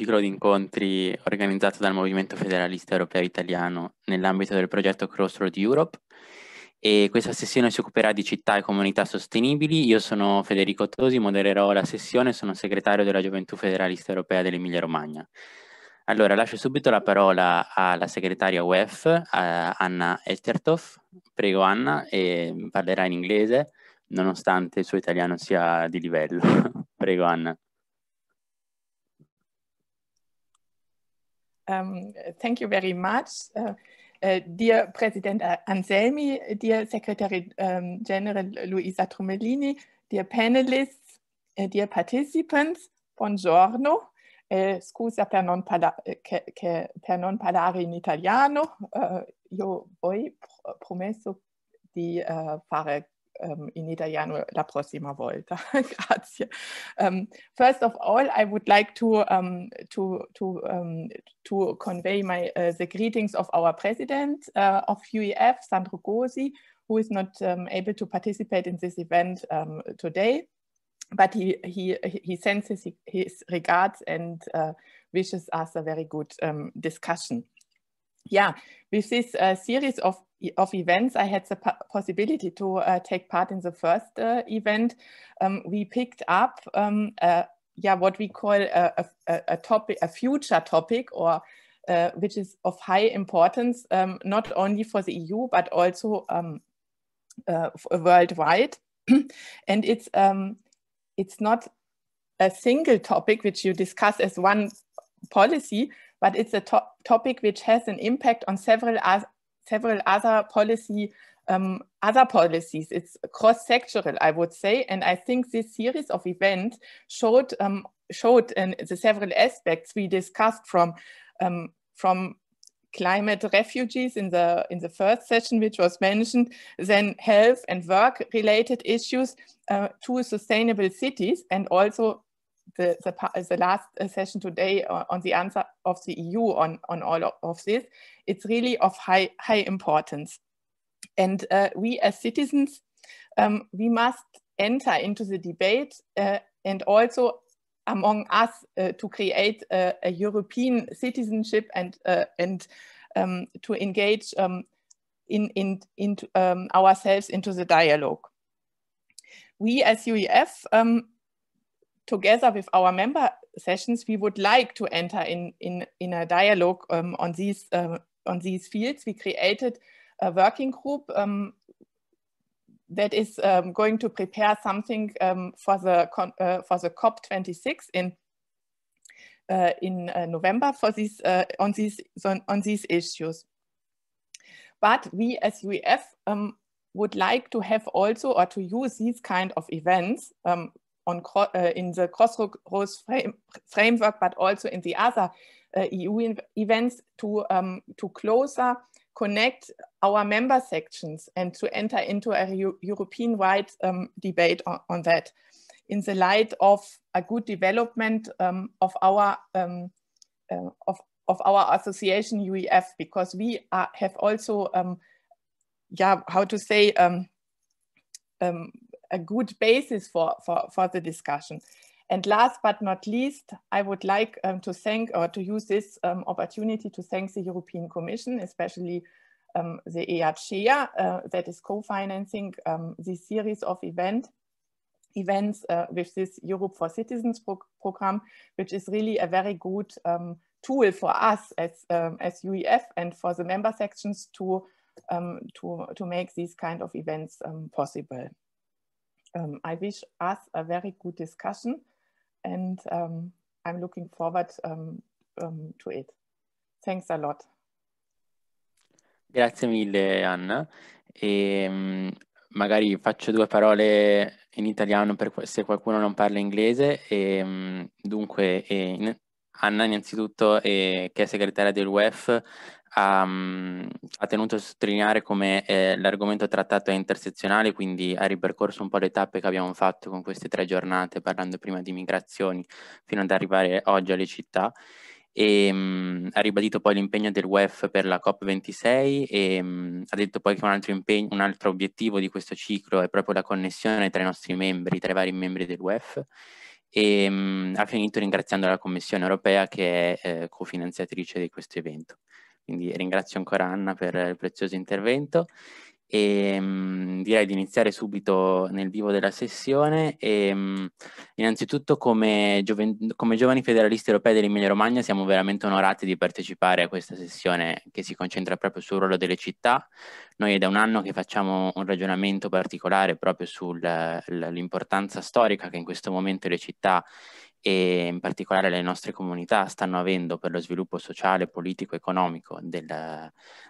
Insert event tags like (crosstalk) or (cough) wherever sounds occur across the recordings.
ciclo di incontri organizzato dal Movimento Federalista Europeo Italiano nell'ambito del progetto Crossroad Europe e questa sessione si occuperà di città e comunità sostenibili. Io sono Federico Tosi, modererò la sessione, sono segretario della Gioventù Federalista Europea dell'Emilia Romagna. Allora, lascio subito la parola alla segretaria UEF, eh, Anna Estertoff. Prego Anna, parlerà in inglese, nonostante il suo italiano sia di livello. (laughs) Prego Anna. Um, thank you very much. Uh, uh, dear President Anselmi, dear Secretary um, General Luisa Tromellini, dear panelists, uh, dear participants, buongiorno. Eh, scusa per non, che, che per non, parlare in italiano, io ho promesso di fare um, in italiano la prossima volta. (laughs) Grazie. Um, first of all, I would like to um, to to to convey my uh, the greetings of our president uh, of UEF, Sandro Gosi, who is not able to participate in this event today, but he he he sends his, his regards and uh, wishes us a very good discussion yeah, with this uh, series of, of events, I had the possibility to uh, take part in the first uh, event. Um, we picked up, um, yeah, what we call a, a, a, topic, a future topic, or uh, which is of high importance, um, not only for the EU but also um, uh, worldwide. (clears throat) and it's um, it's not a single topic which you discuss as one policy, but it's a to topic which has an impact on several, several other policy um, other policies. It's cross-sectoral, I would say. And I think this series of events showed, um, showed the several aspects we discussed from, um, from climate refugees in the, in the first session, which was mentioned, then health and work-related issues uh, to sustainable cities and also the, the, the last uh, session today uh, on the answer of the EU on, on all of this, it's really of high, high importance. And uh, we as citizens, um, we must enter into the debate uh, and also among us uh, to create a, uh, a, European citizenship and, and um, to engage um, in, in, in um, ourselves into the dialogue. We as UEF um, together with our member sessions, we would like to enter in, in, in a dialogue um, on, these, uh, on these fields. We created a working group um, that is um, going to prepare something um, for, the uh, for the COP26 in, uh, in uh, November for these, uh, on, these, on, on, these issues. But we as UEF um, would like to have also or to use these kind of events um, on uh, äh, in the Crossroads frame framework, but also in the other uh, äh, EU events to, um, to closer connect our member sections and to enter into a European-wide um, debate on, on, that in the light of a good development um, of, our, uh, of, of our association UEF, because we are, have also, yeah, how to say, a good basis for, for, for the discussion. And last but not least, I would like um, to thank or to use this um, opportunity to thank the European Commission, especially um, the EACEA uh, that is co-financing um, this series of event, events uh, with this Europe for Citizens pro program, which is really a very good um, tool for us as, um, as UEF and for the member sections to, to, to make these kind of events possible. Um, I wish us a very good discussion and um, I'm looking forward um, um to it. Thanks a lot. Grazie mille Anna e ehm, magari faccio due parole in italiano per, se qualcuno non parla inglese e ehm, dunque e eh, in, Anna innanzitutto, eh, che è segretaria del UEF, ha, mm, ha, tenuto a sottolineare come eh, l'argomento trattato è intersezionale, quindi ha ripercorso un po' le tappe che abbiamo fatto con queste tre giornate, parlando prima di migrazioni, fino ad arrivare oggi alle città. E, mh, mm, ha ribadito poi l'impegno del UEF per la COP26 e mh, mm, ha detto poi che un altro, impegno, un altro obiettivo di questo ciclo è proprio la connessione tra i nostri membri, tra i vari membri del UEF e ehm, mh, ha finito ringraziando la Commissione europea che è eh, cofinanziatrice di questo evento. Quindi ringrazio ancora Anna per il prezioso intervento e ehm, mh, direi di iniziare subito nel vivo della sessione. E, ehm, mh, innanzitutto come, gioven- come, giovani federalisti europei dell'Emilia Romagna siamo veramente onorati di partecipare a questa sessione che si concentra proprio sul ruolo delle città. Noi è da un anno che facciamo un ragionamento particolare proprio sull'importanza storica che in questo momento le città e in particolare le nostre comunità stanno avendo per lo sviluppo sociale, politico, economico del,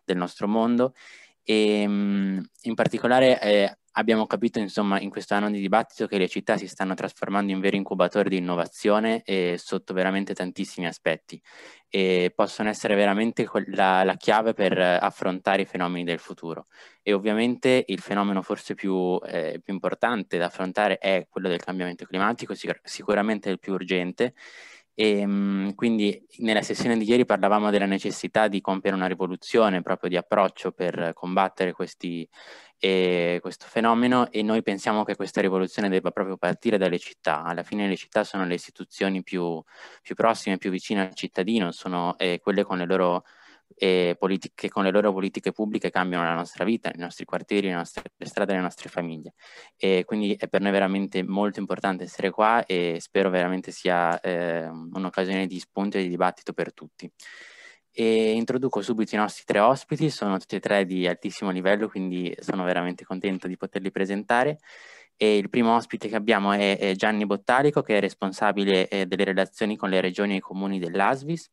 del nostro mondo e, ehm, in particolare eh, abbiamo capito insomma, in questo anno di dibattito che le città si stanno trasformando in veri incubatori di innovazione eh, sotto veramente tantissimi aspetti e possono essere veramente la, la chiave per affrontare i fenomeni del futuro. E ovviamente il fenomeno forse più, eh, più importante da affrontare è quello del cambiamento climatico, sicur- sicuramente il più urgente e, ehm, quindi nella sessione di ieri parlavamo della necessità di compiere una rivoluzione proprio di approccio per combattere questi, eh, questo fenomeno e noi pensiamo che questa rivoluzione debba proprio partire dalle città. Alla fine le città sono le istituzioni più, più prossime, più vicine al cittadino, sono eh, quelle con le loro e politiche, con le loro politiche pubbliche cambiano la nostra vita, i nostri quartieri, le nostre strade, le nostre famiglie. E quindi è per noi veramente molto importante essere qua e spero veramente sia eh, un'occasione di spunto e di dibattito per tutti. E introduco subito i nostri tre ospiti, sono tutti e tre di altissimo livello, quindi sono veramente contento di poterli presentare. E il primo ospite che abbiamo è Gianni Bottalico, che è responsabile eh, delle relazioni con le regioni e i comuni dell'ASVIS.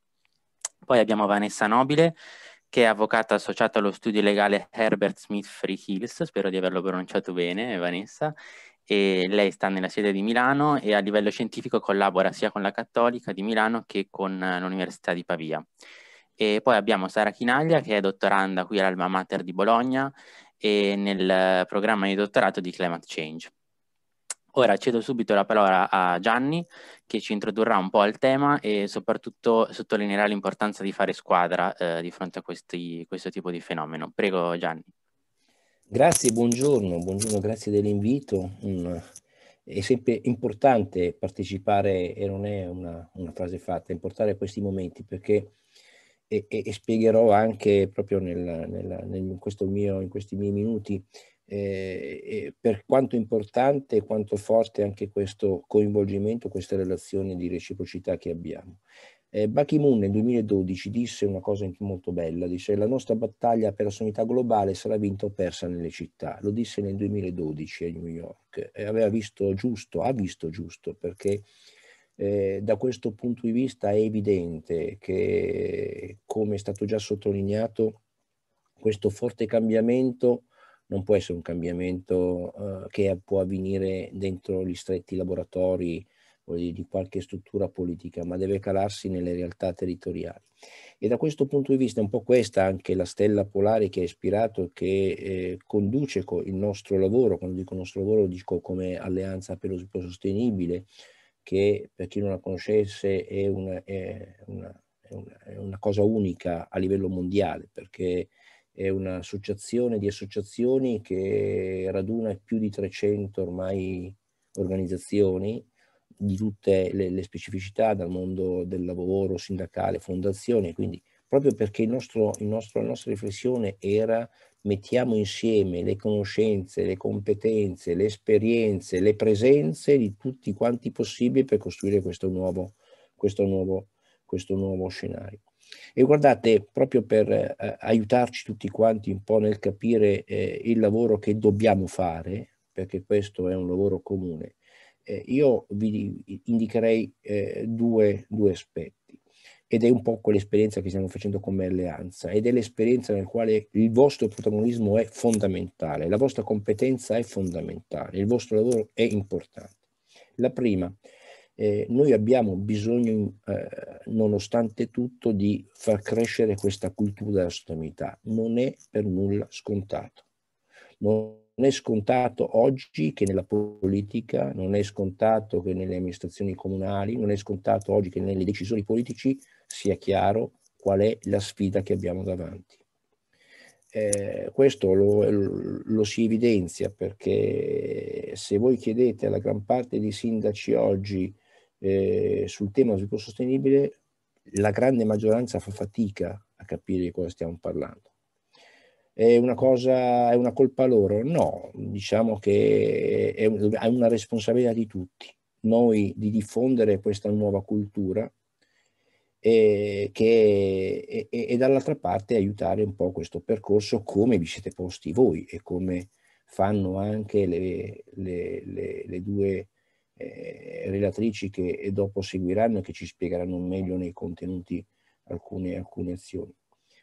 Poi abbiamo Vanessa Nobile, che è avvocata associata allo studio legale Herbert Smith Free Hills, spero di averlo pronunciato bene, Vanessa, e lei sta nella sede di Milano e a livello scientifico collabora sia con la Cattolica di Milano che con eh, l'Università di Pavia. E poi abbiamo Sara Chinaglia che è dottoranda qui all'Alma Mater di Bologna e nel eh, programma di dottorato di Climate Change. Ora cedo subito la parola a Gianni che ci introdurrà un po' al tema e soprattutto sottolineerà l'importanza di fare squadra eh, di fronte a questi, questo tipo di fenomeno. Prego Gianni. Grazie, buongiorno, buongiorno grazie dell'invito. Mm, è sempre importante partecipare, e non è una, una frase fatta, importante questi momenti perché e, e, e spiegherò anche proprio nel, nel, nel, in, mio, in questi miei minuti eh, e per quanto importante e quanto forte anche questo coinvolgimento, queste relazioni di reciprocità che abbiamo. Eh, Ban moon nel 2012 disse una cosa molto bella, dice la nostra battaglia per la sanità globale sarà vinta o persa nelle città, lo disse nel 2012 a New York e aveva visto giusto, ha visto giusto perché eh, da questo punto di vista è evidente che come è stato già sottolineato questo forte cambiamento non può essere un cambiamento eh, che può avvenire dentro gli stretti laboratori di qualche struttura politica, ma deve calarsi nelle realtà territoriali. E da questo punto di vista è un po' questa anche la stella polare che ha ispirato, che eh, conduce co- il nostro lavoro, quando dico nostro lavoro dico come Alleanza per lo Sviluppo Sostenibile, che per chi non la conoscesse è una, è una, è una, è una cosa unica a livello mondiale, perché è un'associazione di associazioni che raduna più di 300 ormai organizzazioni di tutte le, le specificità dal mondo del lavoro, sindacale, fondazione, quindi proprio perché il nostro, il nostro, la nostra riflessione era mettiamo insieme le conoscenze, le competenze, le esperienze, le presenze di tutti quanti possibili per costruire questo nuovo, questo nuovo, questo nuovo scenario. E guardate, proprio per eh, aiutarci tutti quanti un po' nel capire eh, il lavoro che dobbiamo fare, perché questo è un lavoro comune, eh, io vi indicherei eh, due, due aspetti. Ed è un po' quell'esperienza che stiamo facendo come alleanza, ed è l'esperienza nel quale il vostro protagonismo è fondamentale, la vostra competenza è fondamentale, il vostro lavoro è importante. La prima è eh, noi abbiamo bisogno, eh, nonostante tutto, di far crescere questa cultura della sostenibilità. Non è per nulla scontato. Non è scontato oggi che nella politica, non è scontato che nelle amministrazioni comunali, non è scontato oggi che nelle decisioni politiche sia chiaro qual è la sfida che abbiamo davanti. Eh, questo lo, lo, lo, si evidenzia perché se voi chiedete alla gran parte dei sindaci oggi eh, sul tema sviluppo sostenibile la grande maggioranza fa fatica a capire di cosa stiamo parlando. È una, cosa, è una colpa loro? No, diciamo che è, è una responsabilità di tutti. Noi di diffondere questa nuova cultura e, che, e, e, dall'altra parte aiutare un po' questo percorso come vi siete posti voi e come fanno anche le, le, le, le due eh, relatrici che dopo seguiranno e che ci spiegheranno meglio nei contenuti alcune, alcune azioni.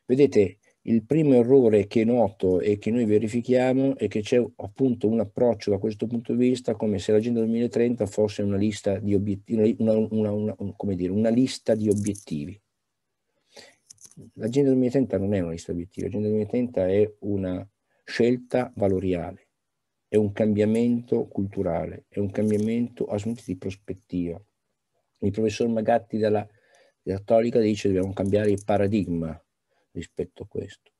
Vedete, il primo errore che noto e che noi verifichiamo è che c'è appunto un approccio da questo punto di vista come se l'agenda 2030 fosse una lista di obiettivi, una, una, una, come dire, una lista di obiettivi. L'agenda 2030 non è una lista di obiettivi, l'agenda 2030 è una scelta valoriale è un cambiamento culturale, è un cambiamento assolutamente di prospettiva. Il professor Magatti dalla Cattolica dice che dobbiamo cambiare il paradigma rispetto a questo.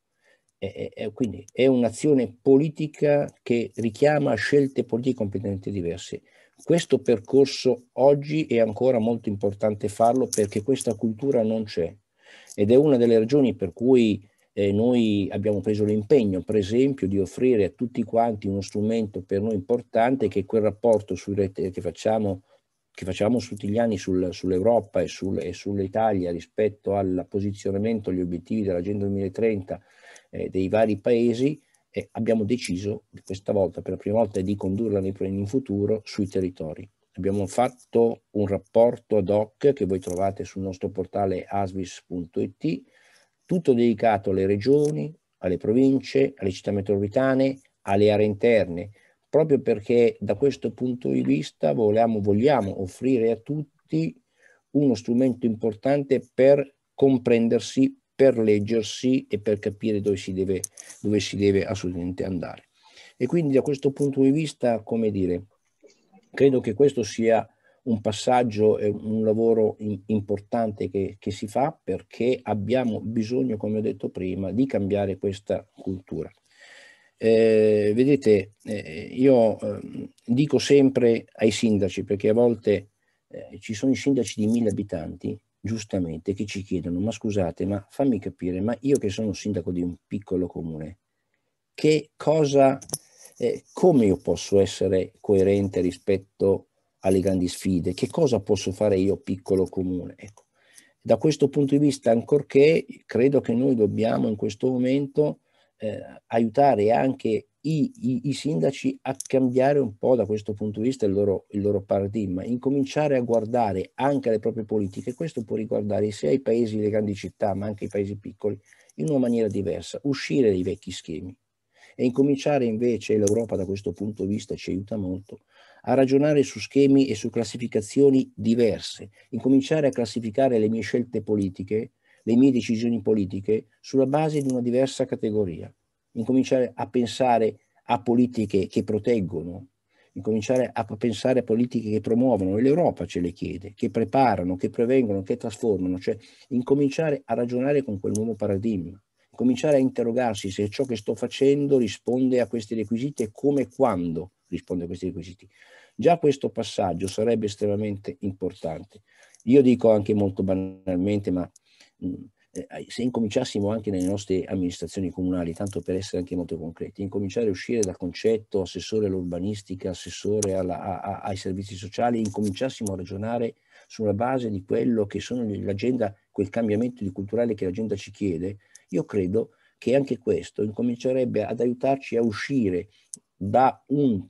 E, e, quindi è un'azione politica che richiama scelte politiche completamente diverse. Questo percorso oggi è ancora molto importante farlo perché questa cultura non c'è ed è una delle ragioni per cui eh, noi abbiamo preso l'impegno, per esempio, di offrire a tutti quanti uno strumento per noi importante che è quel rapporto rete, che, facciamo, che facciamo su tutti gli anni sul, sull'Europa e, sul, e, sull'Italia rispetto al posizionamento, agli obiettivi dell'Agenda 2030 eh, dei vari paesi, eh, abbiamo deciso questa volta, per la prima volta, di condurla nei in futuro sui territori. Abbiamo fatto un rapporto ad hoc che voi trovate sul nostro portale asvis.it tutto dedicato alle regioni, alle province, alle città metropolitane, alle aree interne, proprio perché da questo punto di vista volevamo, vogliamo offrire a tutti uno strumento importante per comprendersi, per leggersi e per capire dove si deve, dove si deve assolutamente andare. E quindi da questo punto di vista, come dire, credo che questo sia un passaggio e un lavoro in, importante che, che si fa perché abbiamo bisogno, come ho detto prima, di cambiare questa cultura. Eh, vedete, eh, io eh, dico sempre ai sindaci, perché a volte eh, ci sono i sindaci di mille abitanti, giustamente, che ci chiedono, ma scusate, ma fammi capire, ma io che sono sindaco di un piccolo comune, che cosa, eh, come io posso essere coerente rispetto a alle grandi sfide, che cosa posso fare io piccolo comune. Ecco. Da questo punto di vista, ancorché credo che noi dobbiamo in questo momento eh, aiutare anche i, i, i, sindaci a cambiare un po' da questo punto di vista il loro, il loro paradigma, incominciare a guardare anche le proprie politiche, questo può riguardare sia i paesi, le grandi città, ma anche i paesi piccoli, in una maniera diversa, uscire dai vecchi schemi e incominciare invece, l'Europa da questo punto di vista ci aiuta molto, a ragionare su schemi e su classificazioni diverse, incominciare a classificare le mie scelte politiche, le mie decisioni politiche sulla base di una diversa categoria, incominciare a pensare a politiche che proteggono, incominciare a pensare a politiche che promuovono, e l'Europa ce le chiede, che preparano, che prevengono, che trasformano, cioè incominciare a ragionare con quel nuovo paradigma cominciare a interrogarsi se ciò che sto facendo risponde a questi requisiti e come e quando risponde a questi requisiti. Già questo passaggio sarebbe estremamente importante. Io dico anche molto banalmente, ma mm, eh, se incominciassimo anche nelle nostre amministrazioni comunali, tanto per essere anche molto concreti, incominciare a uscire dal concetto assessore all'urbanistica, assessore alla, a, a, ai servizi sociali, incominciassimo a ragionare sulla base di quello che sono l'agenda, quel cambiamento di culturale che l'agenda ci chiede, io credo che anche questo incomincerebbe ad aiutarci a uscire da un,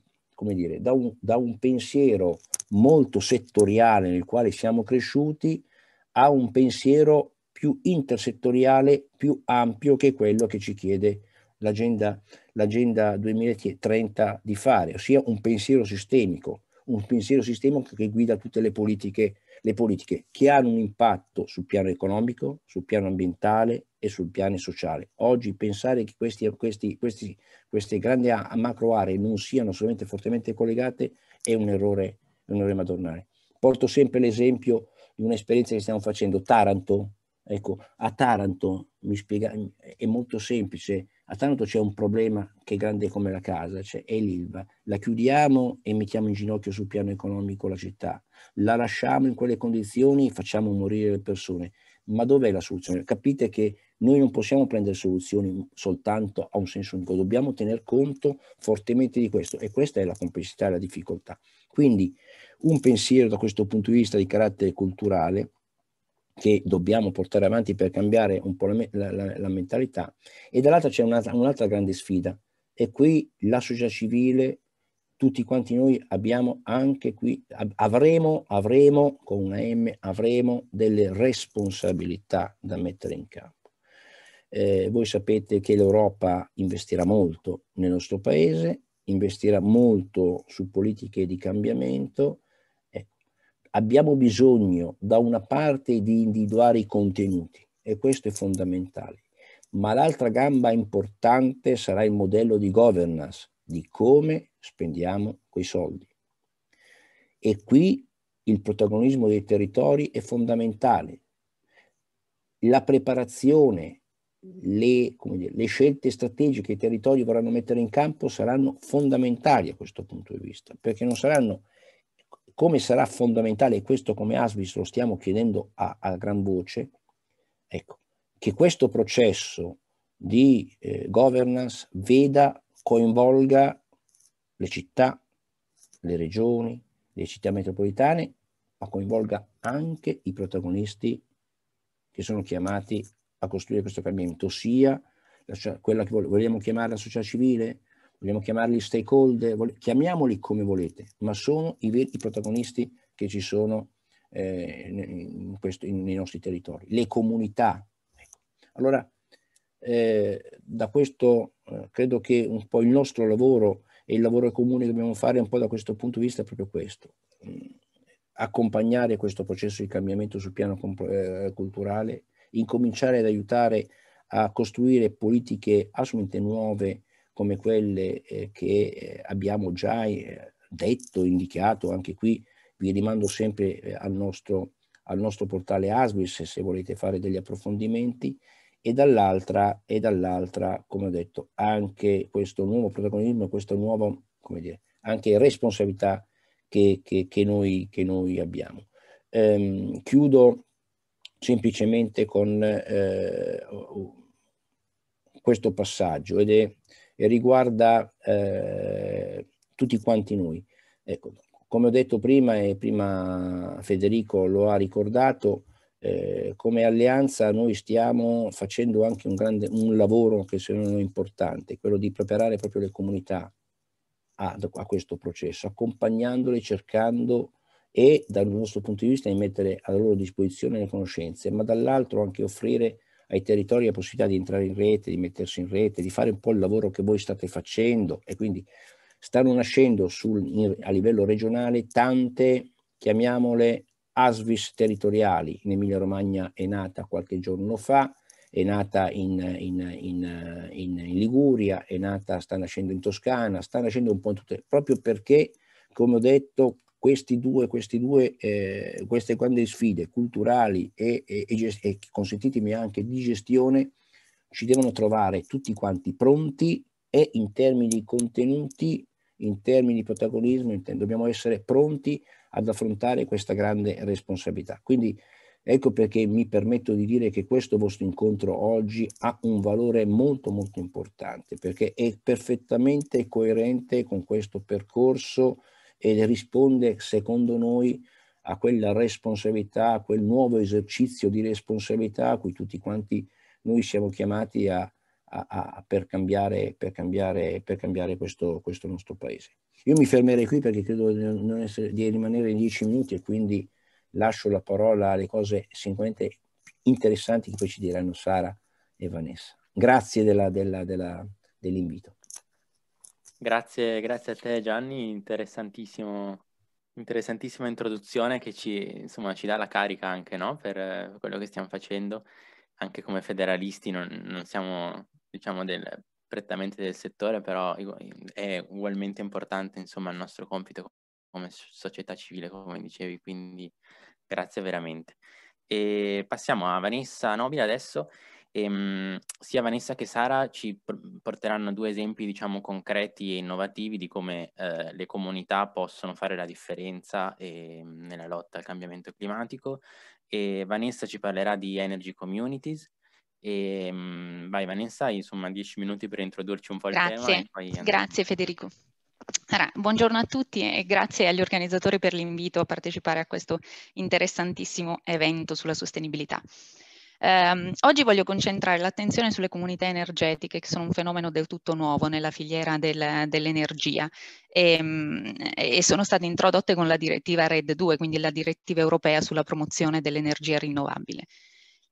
dire, da un, da un pensiero molto settoriale nel quale siamo cresciuti a un pensiero più intersettoriale, più ampio che quello che ci chiede l'agenda, 2030 di fare, ossia un pensiero sistemico, un pensiero sistemico che guida tutte le politiche, le politiche che hanno un impatto sul piano economico, sul piano ambientale, e sul piano sociale. Oggi pensare che questi, questi, questi, queste grandi macro aree non siano solamente fortemente collegate è un errore, è un errore madornale. Porto sempre l'esempio di un'esperienza che stiamo facendo, Taranto. Ecco, a Taranto spiega, è molto semplice, a Taranto c'è un problema che è grande come la casa, cioè è l'Ilva. La chiudiamo e mettiamo in ginocchio sul piano economico la città, la lasciamo in quelle condizioni, e facciamo morire le persone. Ma dov'è la soluzione? Capite che noi non possiamo prendere soluzioni soltanto a un senso unico, dobbiamo tener conto fortemente di questo e questa è la complessità e la difficoltà. Quindi un pensiero da questo punto di vista di carattere culturale che dobbiamo portare avanti per cambiare un po' la, la, la mentalità e dall'altra c'è un'altra, un'altra grande sfida e qui la società civile tutti quanti noi abbiamo anche qui, avremo, avremo, con una M, avremo delle responsabilità da mettere in campo. Eh, voi sapete che l'Europa investirà molto nel nostro paese, investirà molto su politiche di cambiamento. Ecco, abbiamo bisogno da una parte di individuare i contenuti e questo è fondamentale, ma l'altra gamba importante sarà il modello di governance, di come spendiamo quei soldi. E qui il protagonismo dei territori è fondamentale. La preparazione le, dire, le, scelte strategiche che i territori vorranno mettere in campo saranno fondamentali a questo punto di vista, perché non saranno, come sarà fondamentale, e questo come ASVIS lo stiamo chiedendo a, a gran voce, ecco, che questo processo di eh, governance veda, coinvolga le città, le regioni, le città metropolitane, ma coinvolga anche i protagonisti che sono chiamati a costruire questo cambiamento, sia quella che vogliamo chiamare la società civile, vogliamo chiamarli stakeholder, chiamiamoli come volete, ma sono i veri protagonisti che ci sono eh, questo, nei nostri territori, le comunità. Ecco. Allora, eh, da questo eh, credo che un po' il nostro lavoro e il lavoro comune che dobbiamo fare un po' da questo punto di vista è proprio questo, mm, accompagnare questo processo di cambiamento sul piano eh, culturale incominciare ad aiutare a costruire politiche assolutamente nuove come quelle eh, che eh, abbiamo già eh, detto, indicato, anche qui vi rimando sempre eh, al, nostro, al nostro portale ASBIS se volete fare degli approfondimenti e dall'altra, e dall'altra, come ho detto, anche questo nuovo protagonismo, questa nuova, come dire, anche responsabilità che, che, che, noi, che noi abbiamo. Ehm, chiudo semplicemente con eh, questo passaggio ed è, e riguarda eh, tutti quanti noi. Ecco, come ho detto prima e prima Federico lo ha ricordato, eh, come alleanza noi stiamo facendo anche un, grande, un lavoro che secondo noi è importante, quello di preparare proprio le comunità a, a questo processo, accompagnandole, cercando e dal nostro punto di vista di mettere a loro disposizione le conoscenze, ma dall'altro anche offrire ai territori la possibilità di entrare in rete, di mettersi in rete, di fare un po' il lavoro che voi state facendo e quindi stanno nascendo sul, in, a livello regionale tante, chiamiamole, ASVIS territoriali. In Emilia Romagna è nata qualche giorno fa, è nata in, in, in Liguria, è nata, sta nascendo in Toscana, sta nascendo un po' in tutte, proprio perché, come ho detto, questi due, questi due, eh, queste grandi sfide culturali e, e, e, e, consentitemi anche di gestione ci devono trovare tutti quanti pronti e in termini di contenuti, in termini di protagonismo, termini, dobbiamo essere pronti ad affrontare questa grande responsabilità. Quindi ecco perché mi permetto di dire che questo vostro incontro oggi ha un valore molto molto importante perché è perfettamente coerente con questo percorso ed risponde secondo noi a quella responsabilità, a quel nuovo esercizio di responsabilità a cui tutti quanti noi siamo chiamati a, a, a, per, cambiare, per cambiare, per cambiare questo, questo, nostro paese. Io mi fermerei qui perché credo di, essere, di rimanere in dieci minuti e quindi lascio la parola alle cose sicuramente interessanti che poi ci diranno Sara e Vanessa. Grazie dell'invito. Grazie, grazie a te Gianni, interessantissima introduzione che ci, insomma, ci, dà la carica anche no? per quello che stiamo facendo. Anche come federalisti non, non siamo diciamo, del, prettamente del settore, però è ugualmente importante insomma, il nostro compito come società civile, come dicevi, quindi grazie veramente. E passiamo a Vanessa Nobile adesso e, ehm, sia Vanessa che Sara ci porteranno due esempi, diciamo, concreti e innovativi di come eh, le comunità possono fare la differenza eh, nella lotta al cambiamento climatico. E Vanessa ci parlerà di Energy Communities. E, ehm, mh, vai Vanessa, insomma dieci minuti per introdurci un po' Grazie. il tema. Grazie Federico. Allora, buongiorno a tutti e grazie agli organizzatori per l'invito a partecipare a questo interessantissimo evento sulla sostenibilità. Um, oggi voglio concentrare l'attenzione sulle comunità energetiche, che sono un fenomeno del tutto nuovo nella filiera del, dell'energia e, um, e, sono state introdotte con la direttiva RED 2, quindi la direttiva europea sulla promozione dell'energia rinnovabile.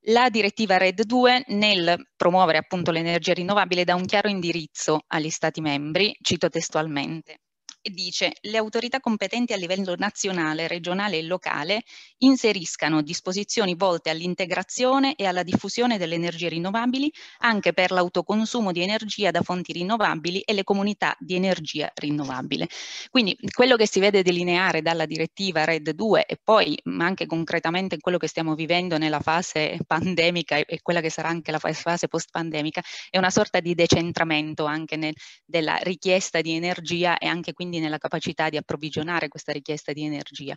La direttiva RED 2 nel promuovere appunto l'energia rinnovabile dà un chiaro indirizzo agli Stati membri, cito testualmente e dice le autorità competenti a livello nazionale, regionale e locale inseriscano disposizioni volte all'integrazione e alla diffusione delle energie rinnovabili anche per l'autoconsumo di energia da fonti rinnovabili e le comunità di energia rinnovabile. Quindi quello che si vede delineare dalla direttiva RED 2 e poi ma anche concretamente quello che stiamo vivendo nella fase pandemica e quella che sarà anche la fase post pandemica è una sorta di decentramento anche nel, della richiesta di energia e anche quindi quindi nella capacità di approvvigionare questa richiesta di energia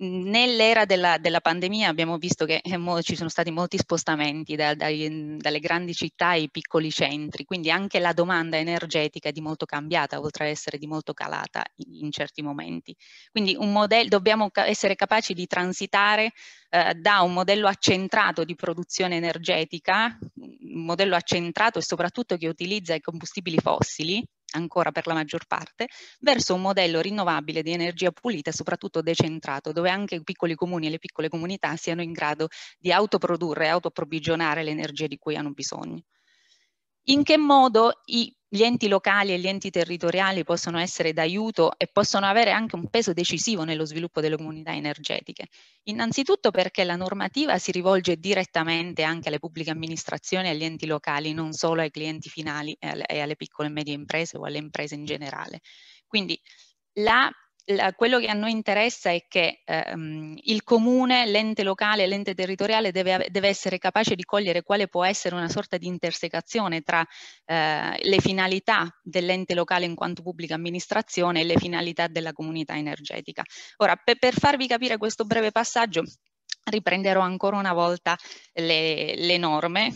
nell'era della, della, pandemia abbiamo visto che eh, mo, ci sono stati molti spostamenti da, da, dalle grandi città ai piccoli centri, quindi anche la domanda energetica è di molto cambiata, oltre ad essere di molto calata in, certi momenti. Quindi modello, dobbiamo essere capaci di transitare eh, da un modello accentrato di produzione energetica, un modello accentrato e soprattutto che utilizza i combustibili fossili, ancora per la maggior parte, verso un modello rinnovabile di energia pulita e soprattutto decentrato, dove anche i piccoli comuni e le piccole comunità siano in grado di autoprodurre e autoapprovvigionare le energie di cui hanno bisogno in che modo i, gli enti locali e gli enti territoriali possono essere d'aiuto e possono avere anche un peso decisivo nello sviluppo delle comunità energetiche. Innanzitutto perché la normativa si rivolge direttamente anche alle pubbliche amministrazioni e agli enti locali, non solo ai clienti finali e alle, e alle piccole e medie imprese o alle imprese in generale. Quindi la la, quello che a noi interessa è che ehm, il comune, l'ente locale, l'ente territoriale deve, deve, essere capace di cogliere quale può essere una sorta di intersecazione tra eh, le finalità dell'ente locale in quanto pubblica amministrazione e le finalità della comunità energetica. Ora, pe, per farvi capire questo breve passaggio, riprenderò ancora una volta le, le norme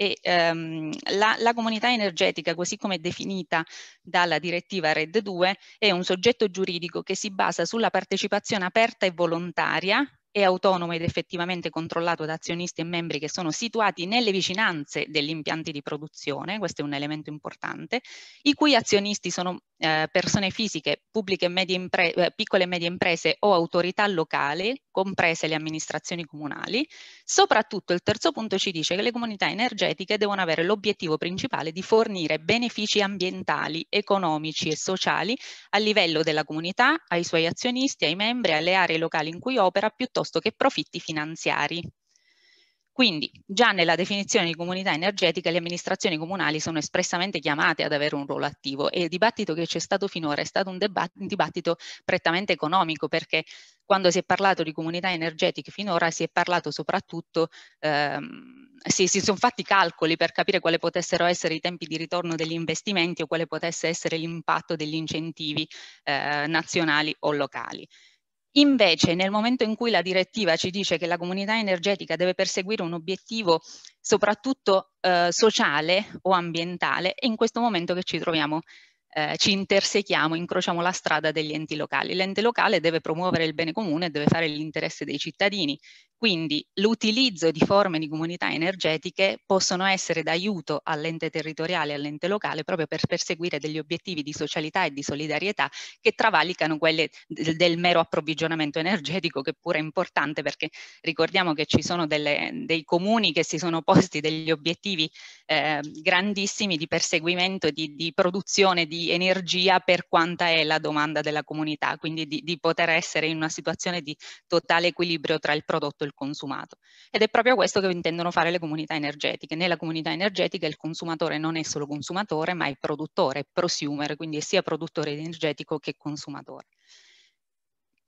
e ehm, la, la comunità energetica, così come è definita dalla direttiva RED 2, è un soggetto giuridico che si basa sulla partecipazione aperta e volontaria è autonomo ed effettivamente controllato da azionisti e membri che sono situati nelle vicinanze degli impianti di produzione, questo è un elemento importante, i cui azionisti sono eh, persone fisiche, pubbliche e medie eh, piccole e medie imprese o autorità locali, comprese le amministrazioni comunali. Soprattutto il terzo punto ci dice che le comunità energetiche devono avere l'obiettivo principale di fornire benefici ambientali, economici e sociali a livello della comunità, ai suoi azionisti, ai membri, alle aree locali in cui opera, piuttosto piuttosto che profitti finanziari. Quindi già nella definizione di comunità energetica le amministrazioni comunali sono espressamente chiamate ad avere un ruolo attivo e il dibattito che c'è stato finora è stato un, un dibattito prettamente economico perché quando si è parlato di comunità energetiche finora si è parlato soprattutto, ehm, si, si sono fatti calcoli per capire quali potessero essere i tempi di ritorno degli investimenti o quale potesse essere l'impatto degli incentivi eh, nazionali o locali. Invece, nel momento in cui la direttiva ci dice che la comunità energetica deve perseguire un obiettivo soprattutto eh, sociale o ambientale, è in questo momento che ci troviamo eh, ci intersechiamo, incrociamo la strada degli enti locali. L'ente locale deve promuovere il bene comune, deve fare l'interesse dei cittadini, quindi l'utilizzo di forme di comunità energetiche possono essere d'aiuto all'ente territoriale e all'ente locale proprio per perseguire degli obiettivi di socialità e di solidarietà che travalicano quelli del, del mero approvvigionamento energetico che pure è importante perché ricordiamo che ci sono delle, dei comuni che si sono posti degli obiettivi eh, grandissimi di perseguimento di, di, produzione di energia per quanta è la domanda della comunità, quindi di, di poter essere in una situazione di totale equilibrio tra il prodotto il consumato. Ed è proprio questo che intendono fare le comunità energetiche. Nella comunità energetica il consumatore non è solo consumatore, ma è produttore, è prosumer, quindi è sia produttore energetico che consumatore.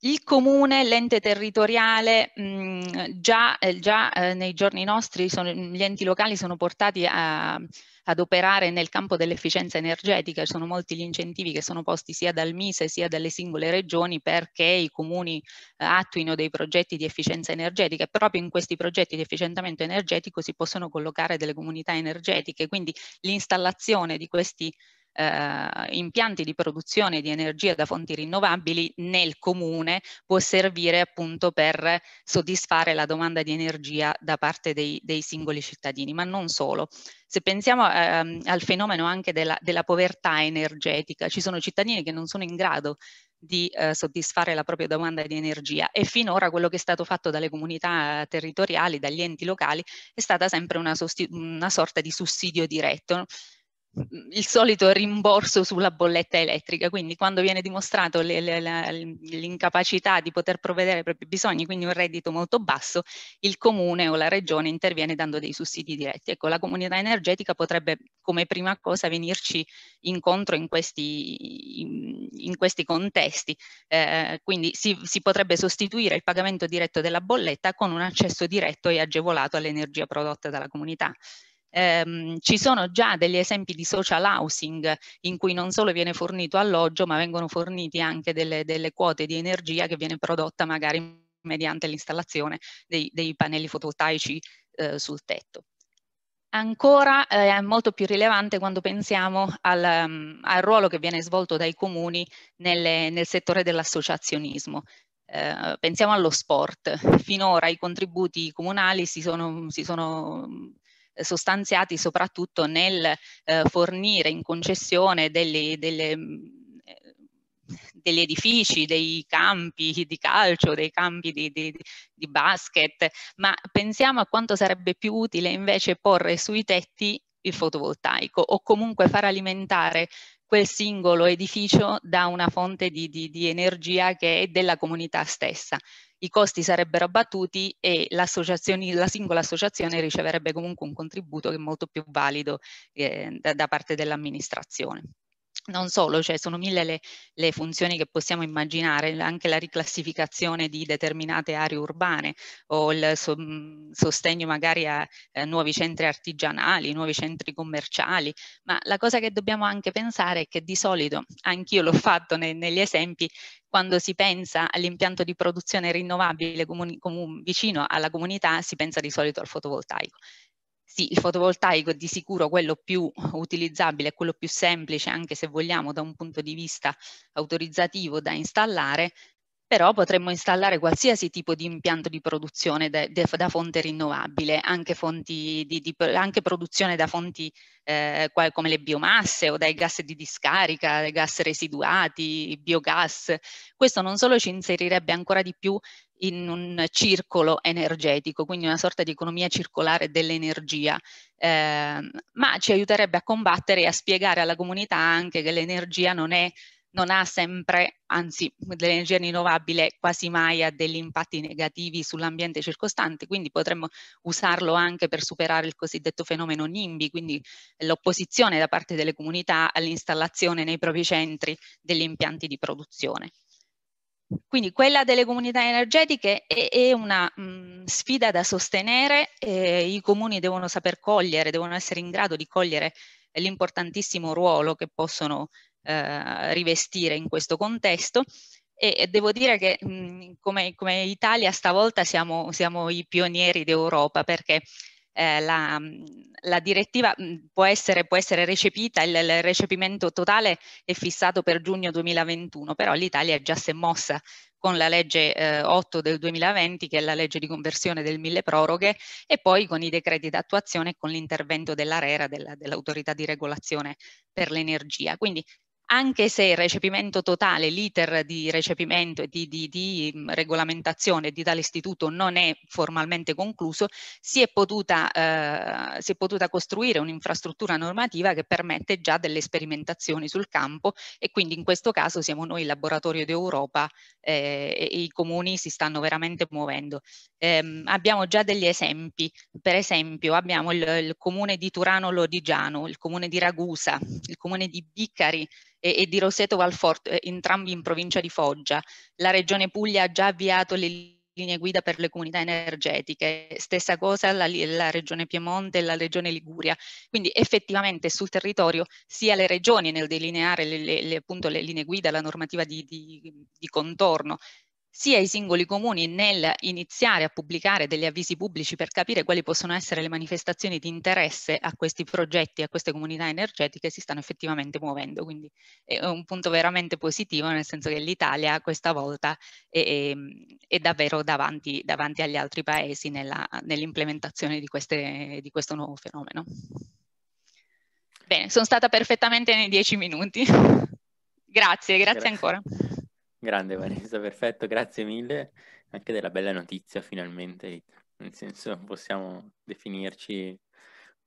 Il comune, l'ente territoriale, mh, mm, già, eh, già eh, nei giorni nostri sono, gli enti locali sono portati a, ad operare nel campo dell'efficienza energetica, ci sono molti gli incentivi che sono posti sia dal Mise sia dalle singole regioni perché i comuni eh, attuino dei progetti di efficienza energetica proprio in questi progetti di efficientamento energetico si possono collocare delle comunità energetiche, quindi l'installazione di questi eh, impianti di produzione di energia da fonti rinnovabili nel comune può servire appunto per soddisfare la domanda di energia da parte dei, dei singoli cittadini, ma non solo. Se pensiamo ehm, al fenomeno anche della, della povertà energetica, ci sono cittadini che non sono in grado di eh, soddisfare la propria domanda di energia e finora quello che è stato fatto dalle comunità eh, territoriali, dagli enti locali, è stata sempre una, una sorta di sussidio diretto il solito rimborso sulla bolletta elettrica, quindi quando viene dimostrato le, le, la, l'incapacità di poter provvedere ai propri bisogni, quindi un reddito molto basso, il comune o la regione interviene dando dei sussidi diretti. Ecco, la comunità energetica potrebbe come prima cosa venirci incontro in questi, in, in questi contesti, eh, quindi si, si potrebbe sostituire il pagamento diretto della bolletta con un accesso diretto e agevolato all'energia prodotta dalla comunità. Ehm, ci sono già degli esempi di social housing in cui non solo viene fornito alloggio, ma vengono forniti anche delle, delle quote di energia che viene prodotta magari mediante l'installazione dei, dei pannelli fotovoltaici eh, sul tetto. Ancora eh, è molto più rilevante quando pensiamo al, um, al, ruolo che viene svolto dai comuni nelle, nel settore dell'associazionismo. Eh, pensiamo allo sport. Finora i contributi comunali si sono, si sono mm, eh, sostanziati soprattutto nel eh, fornire in concessione delle, delle mm, eh, degli edifici, dei campi di calcio, dei campi di, di, di, basket, ma pensiamo a quanto sarebbe più utile invece porre sui tetti il fotovoltaico o comunque far alimentare quel singolo edificio da una fonte di, di, di energia che è della comunità stessa. I costi sarebbero abbattuti e la singola associazione riceverebbe comunque un contributo che è molto più valido eh, da, da parte dell'amministrazione non solo, cioè sono mille le, le, funzioni che possiamo immaginare, anche la riclassificazione di determinate aree urbane o il so, mm, sostegno magari a eh, nuovi centri artigianali, nuovi centri commerciali, ma la cosa che dobbiamo anche pensare è che di solito, anch'io l'ho fatto ne, negli esempi, quando si pensa all'impianto di produzione rinnovabile vicino alla comunità si pensa di solito al fotovoltaico. Sì, il fotovoltaico è di sicuro quello più utilizzabile, quello più semplice, anche se vogliamo da un punto di vista autorizzativo da installare, però potremmo installare qualsiasi tipo di impianto di produzione de, de, da fonte rinnovabile, anche, fonti di, di, anche produzione da fonti eh, come le biomasse o dai gas di discarica, gas residuati, biogas. Questo non solo ci inserirebbe ancora di più in un circolo energetico, quindi una sorta di economia circolare dell'energia, eh, ma ci aiuterebbe a combattere e a spiegare alla comunità anche che l'energia non è non ha sempre, anzi l'energia rinnovabile quasi mai ha degli impatti negativi sull'ambiente circostante, quindi potremmo usarlo anche per superare il cosiddetto fenomeno NIMBY, quindi l'opposizione da parte delle comunità all'installazione nei propri centri degli impianti di produzione. Quindi quella delle comunità energetiche è, è una mh, sfida da sostenere, eh, i comuni devono saper cogliere, devono essere in grado di cogliere l'importantissimo ruolo che possono eh, rivestire in questo contesto e, e devo dire che mh, come, come Italia stavolta siamo, siamo i pionieri d'Europa perché eh, la, mm, la, direttiva mm, può essere, può essere recepita, il, il, recepimento totale è fissato per giugno 2021, però l'Italia già si è mossa con la legge eh, 8 del 2020, che è la legge di conversione del mille proroghe, e poi con i decreti d'attuazione e con l'intervento dell'ARERA, della, dell'autorità di regolazione per l'energia. Quindi anche se il recepimento totale, l'iter di recepimento e di, di, di, mm, regolamentazione di tale istituto non è formalmente concluso, si è potuta, eh, si è potuta costruire un'infrastruttura normativa che permette già delle sperimentazioni sul campo e quindi in questo caso siamo noi il laboratorio d'Europa eh, e i comuni si stanno veramente muovendo. Eh, abbiamo già degli esempi, per esempio abbiamo il, il comune di Turano Lodigiano, il comune di Ragusa, il comune di Bicari, e, e di Roseto Valfort, eh, entrambi in provincia di Foggia. La Regione Puglia ha già avviato le linee guida per le comunità energetiche, stessa cosa la, la, regione Piemonte e la regione Liguria. Quindi effettivamente sul territorio sia le regioni nel delineare le, le, le, appunto, le linee guida, la normativa di, di, di contorno, sia i singoli comuni nel iniziare a pubblicare degli avvisi pubblici per capire quali possono essere le manifestazioni di interesse a questi progetti, a queste comunità energetiche, si stanno effettivamente muovendo. Quindi è un punto veramente positivo, nel senso che l'Italia questa volta è, è, è davvero davanti, davanti, agli altri paesi nell'implementazione nell di, di questo nuovo fenomeno. Bene, sono stata perfettamente nei dieci minuti. (laughs) grazie, grazie ancora. Grande Vanessa, perfetto, grazie mille anche della bella notizia finalmente, nel senso possiamo definirci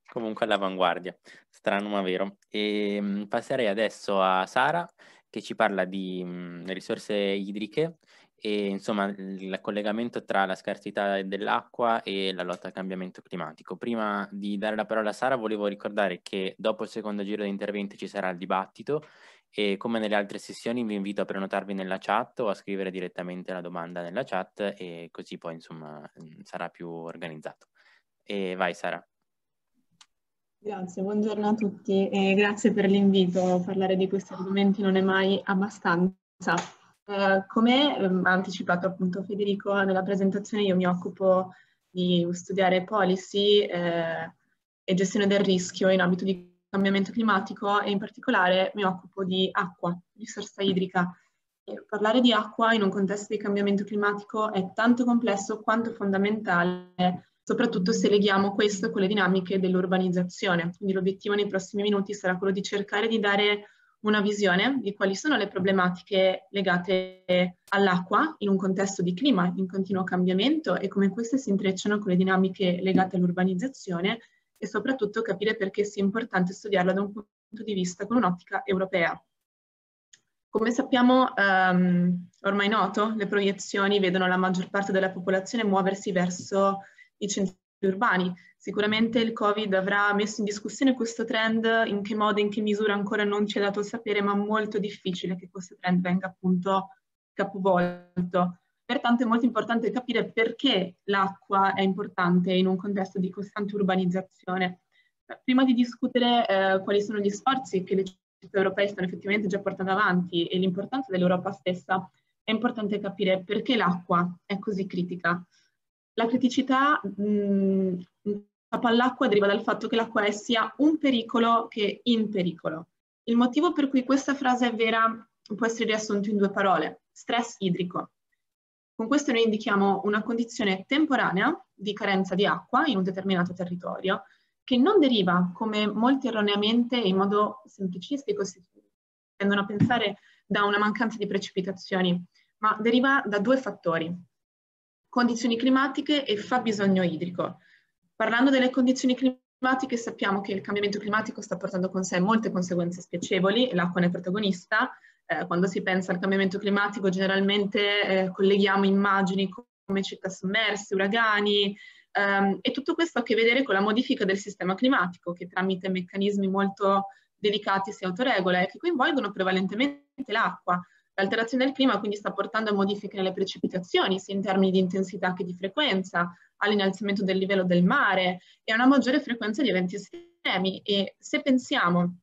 comunque all'avanguardia, strano ma vero. E ehm, passerei adesso a Sara che ci parla di mh, risorse idriche e insomma il collegamento tra la scarsità dell'acqua e la lotta al cambiamento climatico. Prima di dare la parola a Sara volevo ricordare che dopo il secondo giro di interventi ci sarà il dibattito e come nelle altre sessioni vi invito a prenotarvi nella chat o a scrivere direttamente la domanda nella chat e così poi insomma mhmm, sarà più organizzato. E vai Sara. Grazie, buongiorno a tutti e grazie per l'invito. Parlare di questi argomenti non è mai abbastanza. Eh, come ehm, ha anticipato appunto Federico nella presentazione, io mi occupo di studiare policy eh, e gestione del rischio in ambito di cambiamento climatico e in particolare mi occupo di acqua, di risorsa idrica. E parlare di acqua in un contesto di cambiamento climatico è tanto complesso quanto fondamentale, soprattutto se leghiamo questo con le dinamiche dell'urbanizzazione. Quindi l'obiettivo nei prossimi minuti sarà quello di cercare di dare una visione di quali sono le problematiche legate all'acqua in un contesto di clima in continuo cambiamento e come queste si intrecciano con le dinamiche legate all'urbanizzazione e soprattutto capire perché sia importante studiarla da un punto di vista con un'ottica europea. Come sappiamo, um, ormai noto, le proiezioni vedono la maggior parte della popolazione muoversi verso i centri urbani. Sicuramente il Covid avrà messo in discussione questo trend, in che modo, e in che misura ancora non ci è dato sapere, ma è molto difficile che questo trend venga appunto capovolto. Pertanto è molto importante capire perché l'acqua è importante in un contesto di costante urbanizzazione. Prima di discutere eh, quali sono gli sforzi che le città europee stanno effettivamente già portando avanti e l'importanza dell'Europa stessa, è importante capire perché l'acqua è così critica. La criticità mh, mm, all'acqua deriva dal fatto che l'acqua è sia un pericolo che in pericolo. Il motivo per cui questa frase è vera può essere riassunto in due parole, stress idrico. Con questo noi indichiamo una condizione temporanea di carenza di acqua in un determinato territorio che non deriva, come molti erroneamente e in modo semplicistico si tendono a pensare, da una mancanza di precipitazioni, ma deriva da due fattori, condizioni climatiche e fabbisogno idrico. Parlando delle condizioni climatiche sappiamo che il cambiamento climatico sta portando con sé molte conseguenze spiacevoli, e l'acqua ne è protagonista, eh, quando si pensa al cambiamento climatico generalmente eh, colleghiamo immagini come città sommerse, uragani ehm, e tutto questo ha a che vedere con la modifica del sistema climatico che tramite meccanismi molto delicati si autoregola e che coinvolgono prevalentemente l'acqua. L'alterazione del clima quindi sta portando a modifiche nelle precipitazioni, sia in termini di intensità che di frequenza, all'innalzamento del livello del mare e a una maggiore frequenza di eventi estremi. E se pensiamo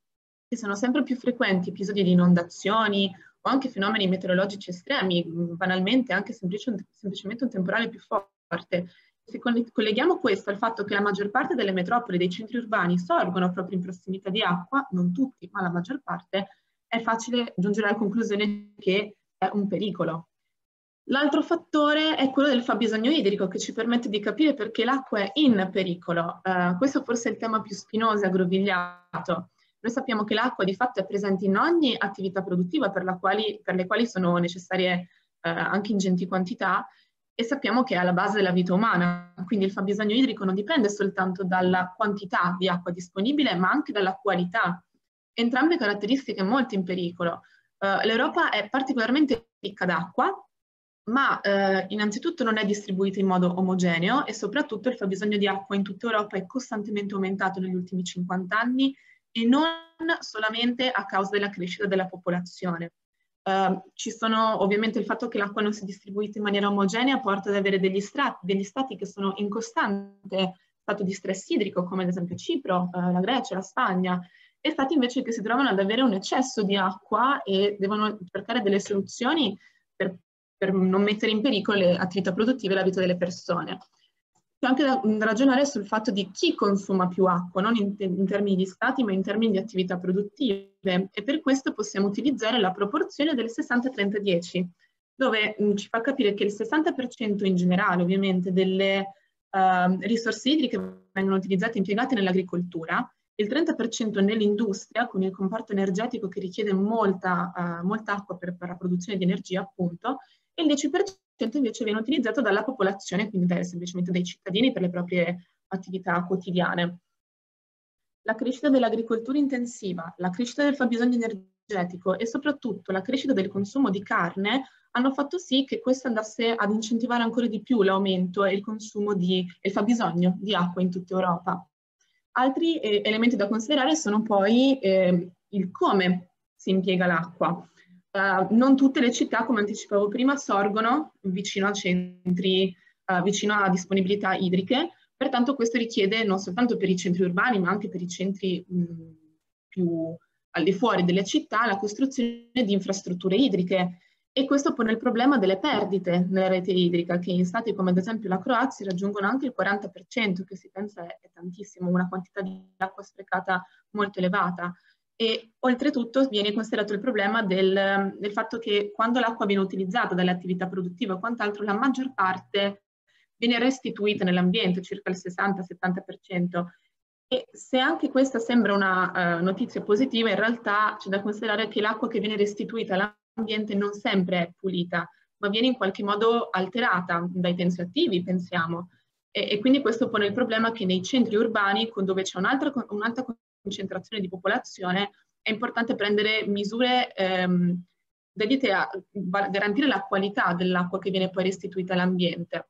che sono sempre più frequenti episodi di inondazioni o anche fenomeni meteorologici estremi, banalmente anche semplice, semplicemente un temporale più forte. Se colleghiamo questo al fatto che la maggior parte delle metropoli e dei centri urbani sorgono proprio in prossimità di acqua, non tutti, ma la maggior parte, è facile giungere alla conclusione che è un pericolo. L'altro fattore è quello del fabbisogno idrico che ci permette di capire perché l'acqua è in pericolo. Uh, questo forse è il tema più spinoso e aggrovigliato. Noi sappiamo che l'acqua di fatto è presente in ogni attività produttiva per, quali, per le quali sono necessarie eh, anche ingenti quantità e sappiamo che è alla base della vita umana, quindi il fabbisogno idrico non dipende soltanto dalla quantità di acqua disponibile, ma anche dalla qualità. Entrambe caratteristiche molto in pericolo. Uh, L'Europa è particolarmente ricca d'acqua, ma uh, innanzitutto non è distribuita in modo omogeneo e soprattutto il fabbisogno di acqua in tutta Europa è costantemente aumentato negli ultimi 50 anni e non solamente a causa della crescita della popolazione. Uh, ci sono ovviamente il fatto che l'acqua non si è distribuita in maniera omogenea porta ad avere degli, strat- degli stati che sono in costante stato di stress idrico, come ad esempio Cipro, uh, la Grecia, la Spagna, e stati invece che si trovano ad avere un eccesso di acqua e devono cercare delle soluzioni per, per non mettere in pericolo le attività produttive e la vita delle persone anche da, ragionare sul fatto di chi consuma più acqua, non in, te, in, termini di stati, ma in termini di attività produttive. E per questo possiamo utilizzare la proporzione del 60-30-10, dove mh, ci fa capire che il 60% in generale, ovviamente, delle uh, risorse idriche vengono utilizzate e impiegate nell'agricoltura, il 30% nell'industria, con il comparto energetico che richiede molta, uh, molta acqua per, per la produzione di energia, appunto, e il 10% invece viene utilizzato dalla popolazione, quindi dai, semplicemente dai cittadini per le proprie attività quotidiane. La crescita dell'agricoltura intensiva, la crescita del fabbisogno energetico e soprattutto la crescita del consumo di carne hanno fatto sì che questo andasse ad incentivare ancora di più l'aumento e il consumo di, e il fabbisogno di acqua in tutta Europa. Altri eh, elementi da considerare sono poi eh, il come si impiega l'acqua. Uh, non tutte le città, come anticipavo prima, sorgono vicino a centri, uh, vicino a disponibilità idriche, pertanto questo richiede non soltanto per i centri urbani, ma anche per i centri mh, più al di fuori delle città, la costruzione di infrastrutture idriche e questo pone il problema delle perdite nella rete idrica, che in stati come ad esempio la Croazia raggiungono anche il 40%, che si pensa è tantissimo, una quantità di acqua sprecata molto elevata. E oltretutto viene considerato il problema del, del fatto che quando l'acqua viene utilizzata dalle attività produttive o quant'altro, la maggior parte viene restituita nell'ambiente, circa il 60-70%. E se anche questa sembra una uh, notizia positiva, in realtà c'è da considerare che l'acqua che viene restituita all'ambiente non sempre è pulita, ma viene in qualche modo alterata dai tensioattivi, pensiamo. E, e, quindi questo pone il problema che nei centri urbani, dove c'è un'alta un concentrazione di popolazione, è importante prendere misure ehm, dedicate a garantire la qualità dell'acqua che viene poi restituita all'ambiente.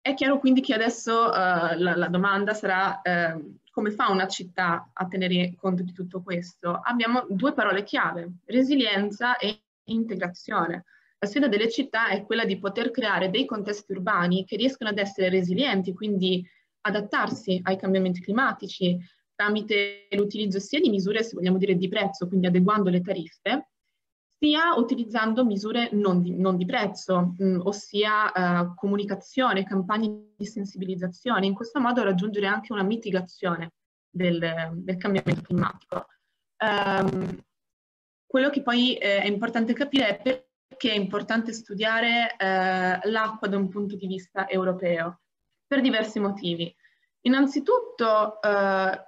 È chiaro quindi che adesso eh, la, la, domanda sarà eh, come fa una città a tenere conto di tutto questo? Abbiamo due parole chiave, resilienza e integrazione. La sfida delle città è quella di poter creare dei contesti urbani che riescano ad essere resilienti, quindi adattarsi ai cambiamenti climatici tramite l'utilizzo sia di misure, se vogliamo dire, di prezzo, quindi adeguando le tariffe, sia utilizzando misure non di, non di prezzo, mh, mm, ossia eh, comunicazione, campagne di sensibilizzazione, in questo modo raggiungere anche una mitigazione del, del cambiamento climatico. Um, quello che poi eh, è importante capire è perché è importante studiare eh, l'acqua da un punto di vista europeo per diversi motivi. Innanzitutto eh,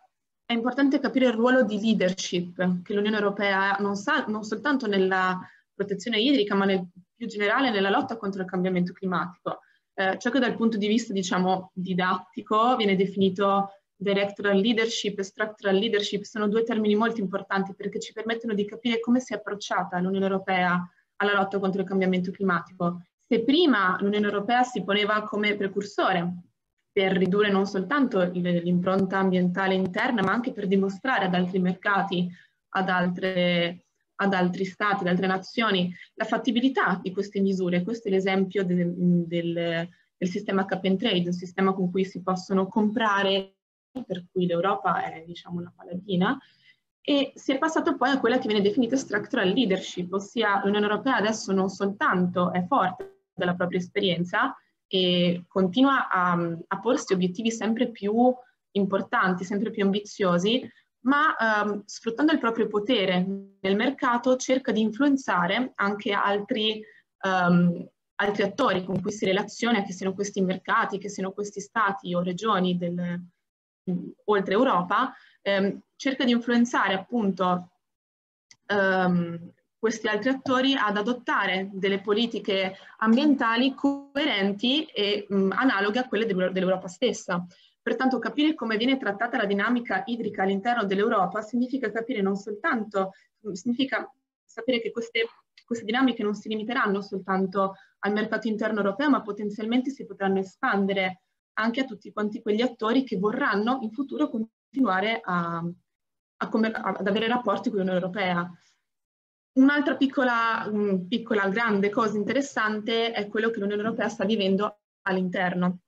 è importante capire il ruolo di leadership che l'Unione Europea non, sa, non soltanto nella protezione idrica, ma nel, più generale nella lotta contro il cambiamento climatico. Eh, ciò che dal punto di vista, diciamo, didattico viene definito directoral leadership e structural leadership sono due termini molto importanti perché ci permettono di capire come si è approcciata l'Unione Europea alla lotta contro il cambiamento climatico. Se prima l'Unione Europea si poneva come precursore per ridurre non soltanto l'impronta ambientale interna, ma anche per dimostrare ad altri mercati, ad, altre, ad altri stati, ad altre nazioni, la fattibilità di queste misure. Questo è l'esempio del, del, del sistema cap and trade, un sistema con cui si possono comprare, per cui l'Europa è diciamo una paladina, e si è passato poi a quella che viene definita structural leadership, ossia l'Unione Europea adesso non soltanto è forte della propria esperienza, e continua a, a porsi obiettivi sempre più importanti, sempre più ambiziosi, ma ehm, sfruttando il proprio potere nel mercato cerca di influenzare anche altri, ehm, altri attori con cui si relaziona, che siano questi mercati, che siano questi stati o regioni del, oltre Europa, ehm, cerca di influenzare appunto ehm, questi altri attori ad adottare delle politiche ambientali coerenti e mh, analoghe a quelle dell'Europa stessa. Pertanto capire come viene trattata la dinamica idrica all'interno dell'Europa significa capire non soltanto, significa sapere che queste, queste dinamiche non si limiteranno soltanto al mercato interno europeo, ma potenzialmente si potranno espandere anche a tutti quanti quegli attori che vorranno in futuro continuare a, a ad avere rapporti con l'Unione Europea. Un'altra piccola, piccola, grande cosa interessante è quello che l'Unione Europea sta vivendo all'interno.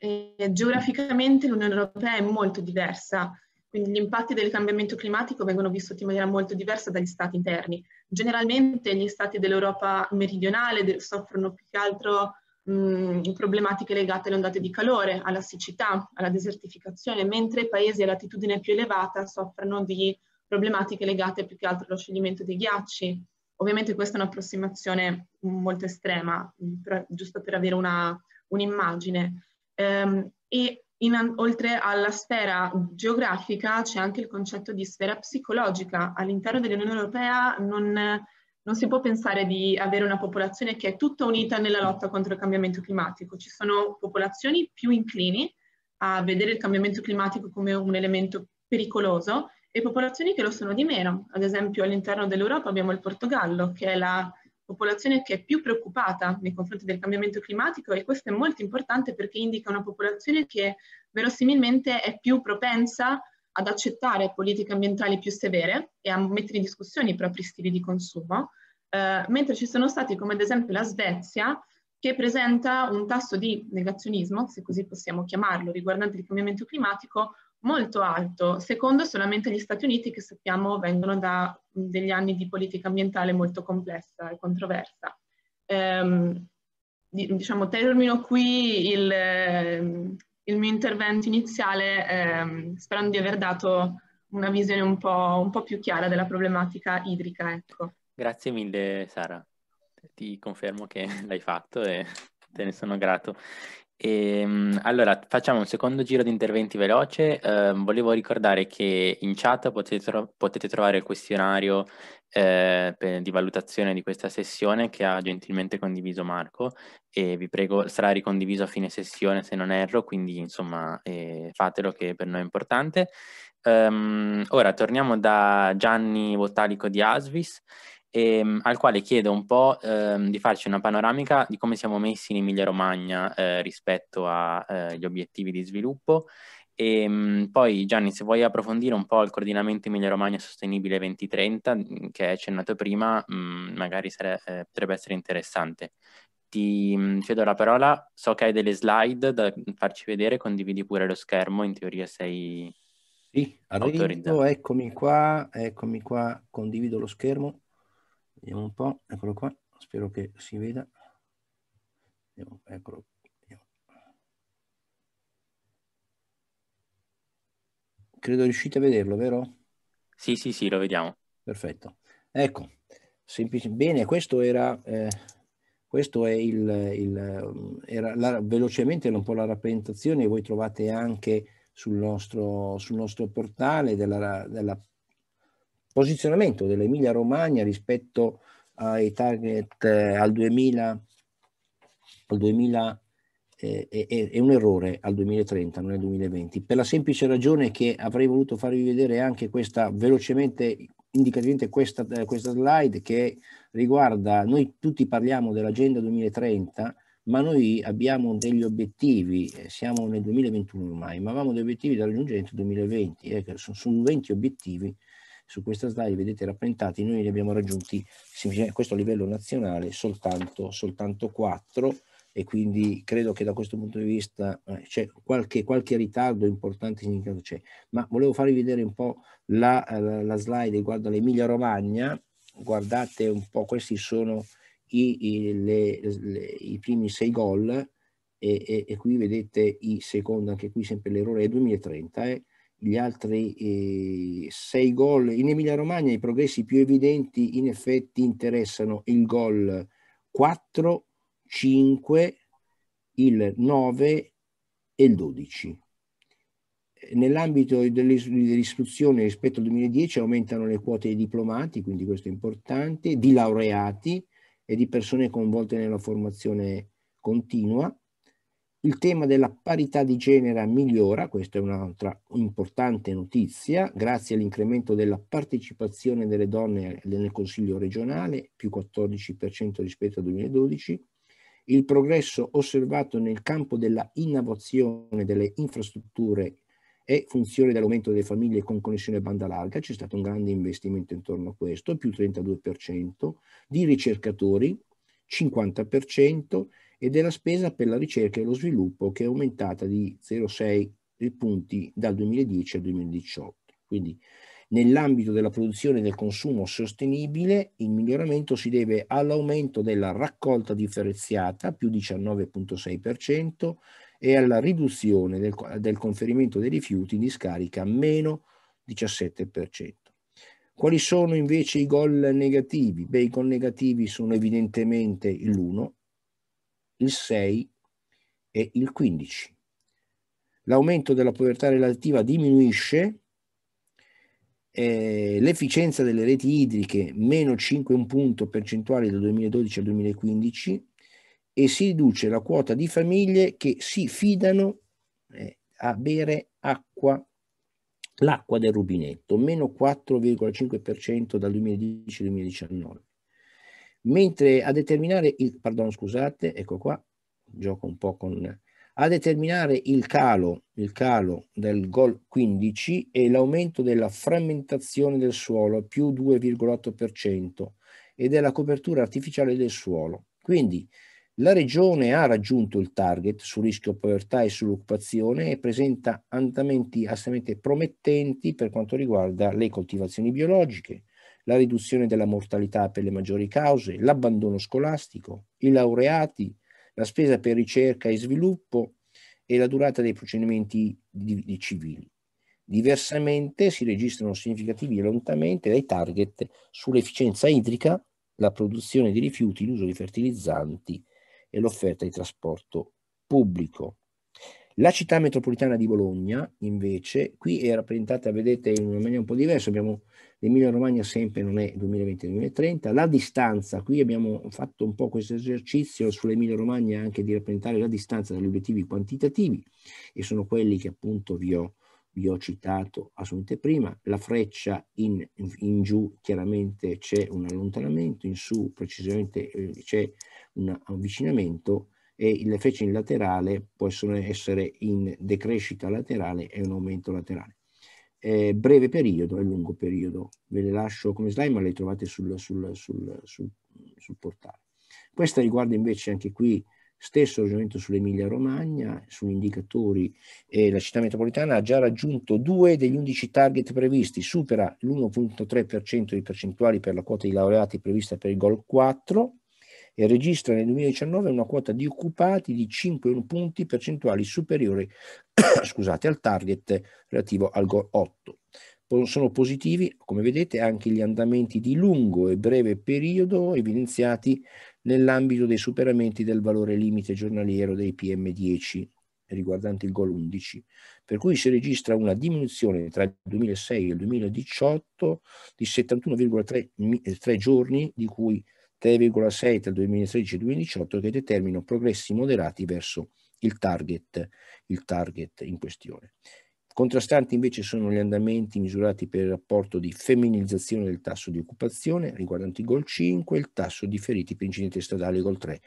E, geograficamente l'Unione Europea è molto diversa, quindi gli impatti del cambiamento climatico vengono vissuti in maniera molto diversa dagli stati interni. Generalmente gli stati dell'Europa meridionale soffrono più che altro mh, problematiche legate alle ondate di calore, alla siccità, alla desertificazione, mentre i paesi a latitudine più elevata soffrono di problematiche legate più che altro allo scioglimento dei ghiacci. Ovviamente questa è un'approssimazione molto estrema, mm, per, giusto per avere una, un'immagine. Um, e in, oltre alla sfera geografica c'è anche il concetto di sfera psicologica. All'interno dell'Unione Europea non, non, si può pensare di avere una popolazione che è tutta unita nella lotta contro il cambiamento climatico. Ci sono popolazioni più inclini a vedere il cambiamento climatico come un elemento pericoloso e popolazioni che lo sono di meno. Ad esempio all'interno dell'Europa abbiamo il Portogallo, che è la popolazione che è più preoccupata nei confronti del cambiamento climatico e questo è molto importante perché indica una popolazione che verosimilmente è più propensa ad accettare politiche ambientali più severe e a mettere in discussione i propri stili di consumo, eh, mentre ci sono stati come ad esempio la Svezia che presenta un tasso di negazionismo, se così possiamo chiamarlo, riguardante il cambiamento climatico molto alto, secondo solamente gli Stati Uniti che sappiamo vengono da degli anni di politica ambientale molto complessa e controversa. Ehm, diciamo, termino qui il, il, mio intervento iniziale ehm, sperando di aver dato una visione un po', un po più chiara della problematica idrica. Ecco. Grazie mille Sara, ti confermo che (laughs) l'hai fatto e te ne sono grato. E, ehm, allora, facciamo un secondo giro di interventi veloce. Eh, volevo ricordare che in chat potete, tro- potete trovare il questionario eh, per, di valutazione di questa sessione che ha gentilmente condiviso Marco e vi prego sarà ricondiviso a fine sessione se non erro, quindi insomma eh, fatelo che per noi è importante. Um, ora torniamo da Gianni Bottalico di Asvis e, ehm, al quale chiedo un po' ehm, di farci una panoramica di come siamo messi in Emilia Romagna eh, rispetto agli eh, obiettivi di sviluppo e ehm, poi Gianni, se vuoi approfondire un po' il coordinamento Emilia Romagna Sostenibile 2030, mm, che è accennato prima, mm, magari sare- eh, potrebbe essere interessante. Ti mm, cedo la parola, so che hai delle slide da farci vedere, condividi pure lo schermo, in teoria sei sì, arrivo, autorizzato. Eccomi qua, eccomi qua, condivido lo schermo. Vediamo un po', eccolo qua, spero che si veda. Vediamo, eccolo vediamo. Credo riuscite a vederlo, vero? Sì, sì, sì, lo vediamo. Perfetto. Ecco, semplice. Bene, questo era... Eh, questo è il, il eh, era la, velocemente un po' la rappresentazione, voi trovate anche sul nostro, sul nostro portale della, della posizionamento dell'Emilia Romagna rispetto ai target eh, al 2000, al 2000 eh, è, è, un errore al 2030, non al 2020, per la semplice ragione che avrei voluto farvi vedere anche questa velocemente, indicativamente questa, eh, questa slide che riguarda, noi tutti parliamo dell'agenda 2030, ma noi abbiamo degli obiettivi, eh, siamo nel 2021 ormai, ma avevamo degli obiettivi da raggiungere entro il 2020, eh, sono, sono 20 obiettivi su questa slide vedete rappresentati, noi ne abbiamo raggiunti semplicemente a questo livello nazionale soltanto, soltanto 4 e quindi credo che da questo punto di vista eh, c'è qualche, qualche, ritardo importante significato c'è, ma volevo farvi vedere un po' la, la, la slide riguardo all'Emilia Romagna, guardate un po', questi sono i, i, le, le, i primi sei gol e, e, e, qui vedete i secondi, anche qui sempre l'errore è 2030, eh gli altri eh, sei gol. In Emilia-Romagna i progressi più evidenti in effetti interessano il gol 4, 5, il 9 e il 12. Nell'ambito dell'istruzione rispetto al 2010 aumentano le quote di diplomati, quindi questo è importante, di laureati e di persone coinvolte nella formazione continua. Il tema della parità di genere migliora, questa è un'altra importante notizia, grazie all'incremento della partecipazione delle donne nel Consiglio regionale, più 14% rispetto al 2012, il progresso osservato nel campo della innovazione delle infrastrutture e funzione dell'aumento delle famiglie con connessione banda larga, c'è stato un grande investimento intorno a questo, più 32%, di ricercatori 50%, e della spesa per la ricerca e lo sviluppo che è aumentata di 0,6 punti dal 2010 al 2018. Quindi nell'ambito della produzione e del consumo sostenibile il miglioramento si deve all'aumento della raccolta differenziata più 19,6% e alla riduzione del, del conferimento dei rifiuti in discarica meno 17%. Quali sono invece i gol negativi? Beh, i gol negativi sono evidentemente l'uno, il 6 e il 15. L'aumento della povertà relativa diminuisce, eh, l'efficienza delle reti idriche meno 5 punto percentuale dal 2012 al 2015 e si riduce la quota di famiglie che si fidano eh, a bere acqua l'acqua del rubinetto, meno 4,5% dal 2010-2019. al mentre a determinare il, pardon, scusate, ecco qua, gioco un po' con, a determinare il calo, il calo del gol 15 e l'aumento della frammentazione del suolo più 2,8% e della copertura artificiale del suolo. Quindi la regione ha raggiunto il target sul rischio povertà e sull'occupazione e presenta andamenti assolutamente promettenti per quanto riguarda le coltivazioni biologiche, la riduzione della mortalità per le maggiori cause, l'abbandono scolastico, i laureati, la spesa per ricerca e sviluppo e la durata dei procedimenti di, di civili. Diversamente si registrano significativi allontanamenti dai target sull'efficienza idrica, la produzione di rifiuti, l'uso di fertilizzanti e l'offerta di trasporto pubblico. La città metropolitana di Bologna, invece, qui è rappresentata, vedete, in una maniera un po' diversa, abbiamo l'Emilia Romagna sempre non è 2020-2030, la distanza, qui abbiamo fatto un po' questo esercizio sull'Emilia Romagna anche di rappresentare la distanza dagli obiettivi quantitativi e sono quelli che appunto vi ho, vi ho citato assolutamente prima, la freccia in, in giù chiaramente c'è un allontanamento, in su precisamente eh, c'è un avvicinamento, e le feci in laterale possono essere in decrescita laterale e un aumento laterale. Eh, breve periodo e lungo periodo, ve le lascio come slide ma le trovate sul, sul, sul, sul portale. Questa riguarda invece anche qui stesso ragionamento sull'Emilia Romagna, sugli indicatori, eh, la città metropolitana ha già raggiunto due degli undici target previsti, supera l'1.3% di percentuali per la quota di laureati prevista per il GOL 4, e registra nel 2019 una quota di occupati di 5 punti percentuali superiori (coughs) scusate, al target relativo al GOL 8. Sono positivi, come vedete, anche gli andamenti di lungo e breve periodo evidenziati nell'ambito dei superamenti del valore limite giornaliero dei PM10 riguardanti il gol 11, per cui si registra una diminuzione tra il 2006 e il 2018 di 71,3 giorni, di cui 3,6 tra 2016 e 2018 che determinano progressi moderati verso il target, il target in questione. Contrastanti invece sono gli andamenti misurati per il rapporto di femminilizzazione del tasso di occupazione riguardanti Gol 5 e il tasso di feriti per incidenti stradali Gol 3.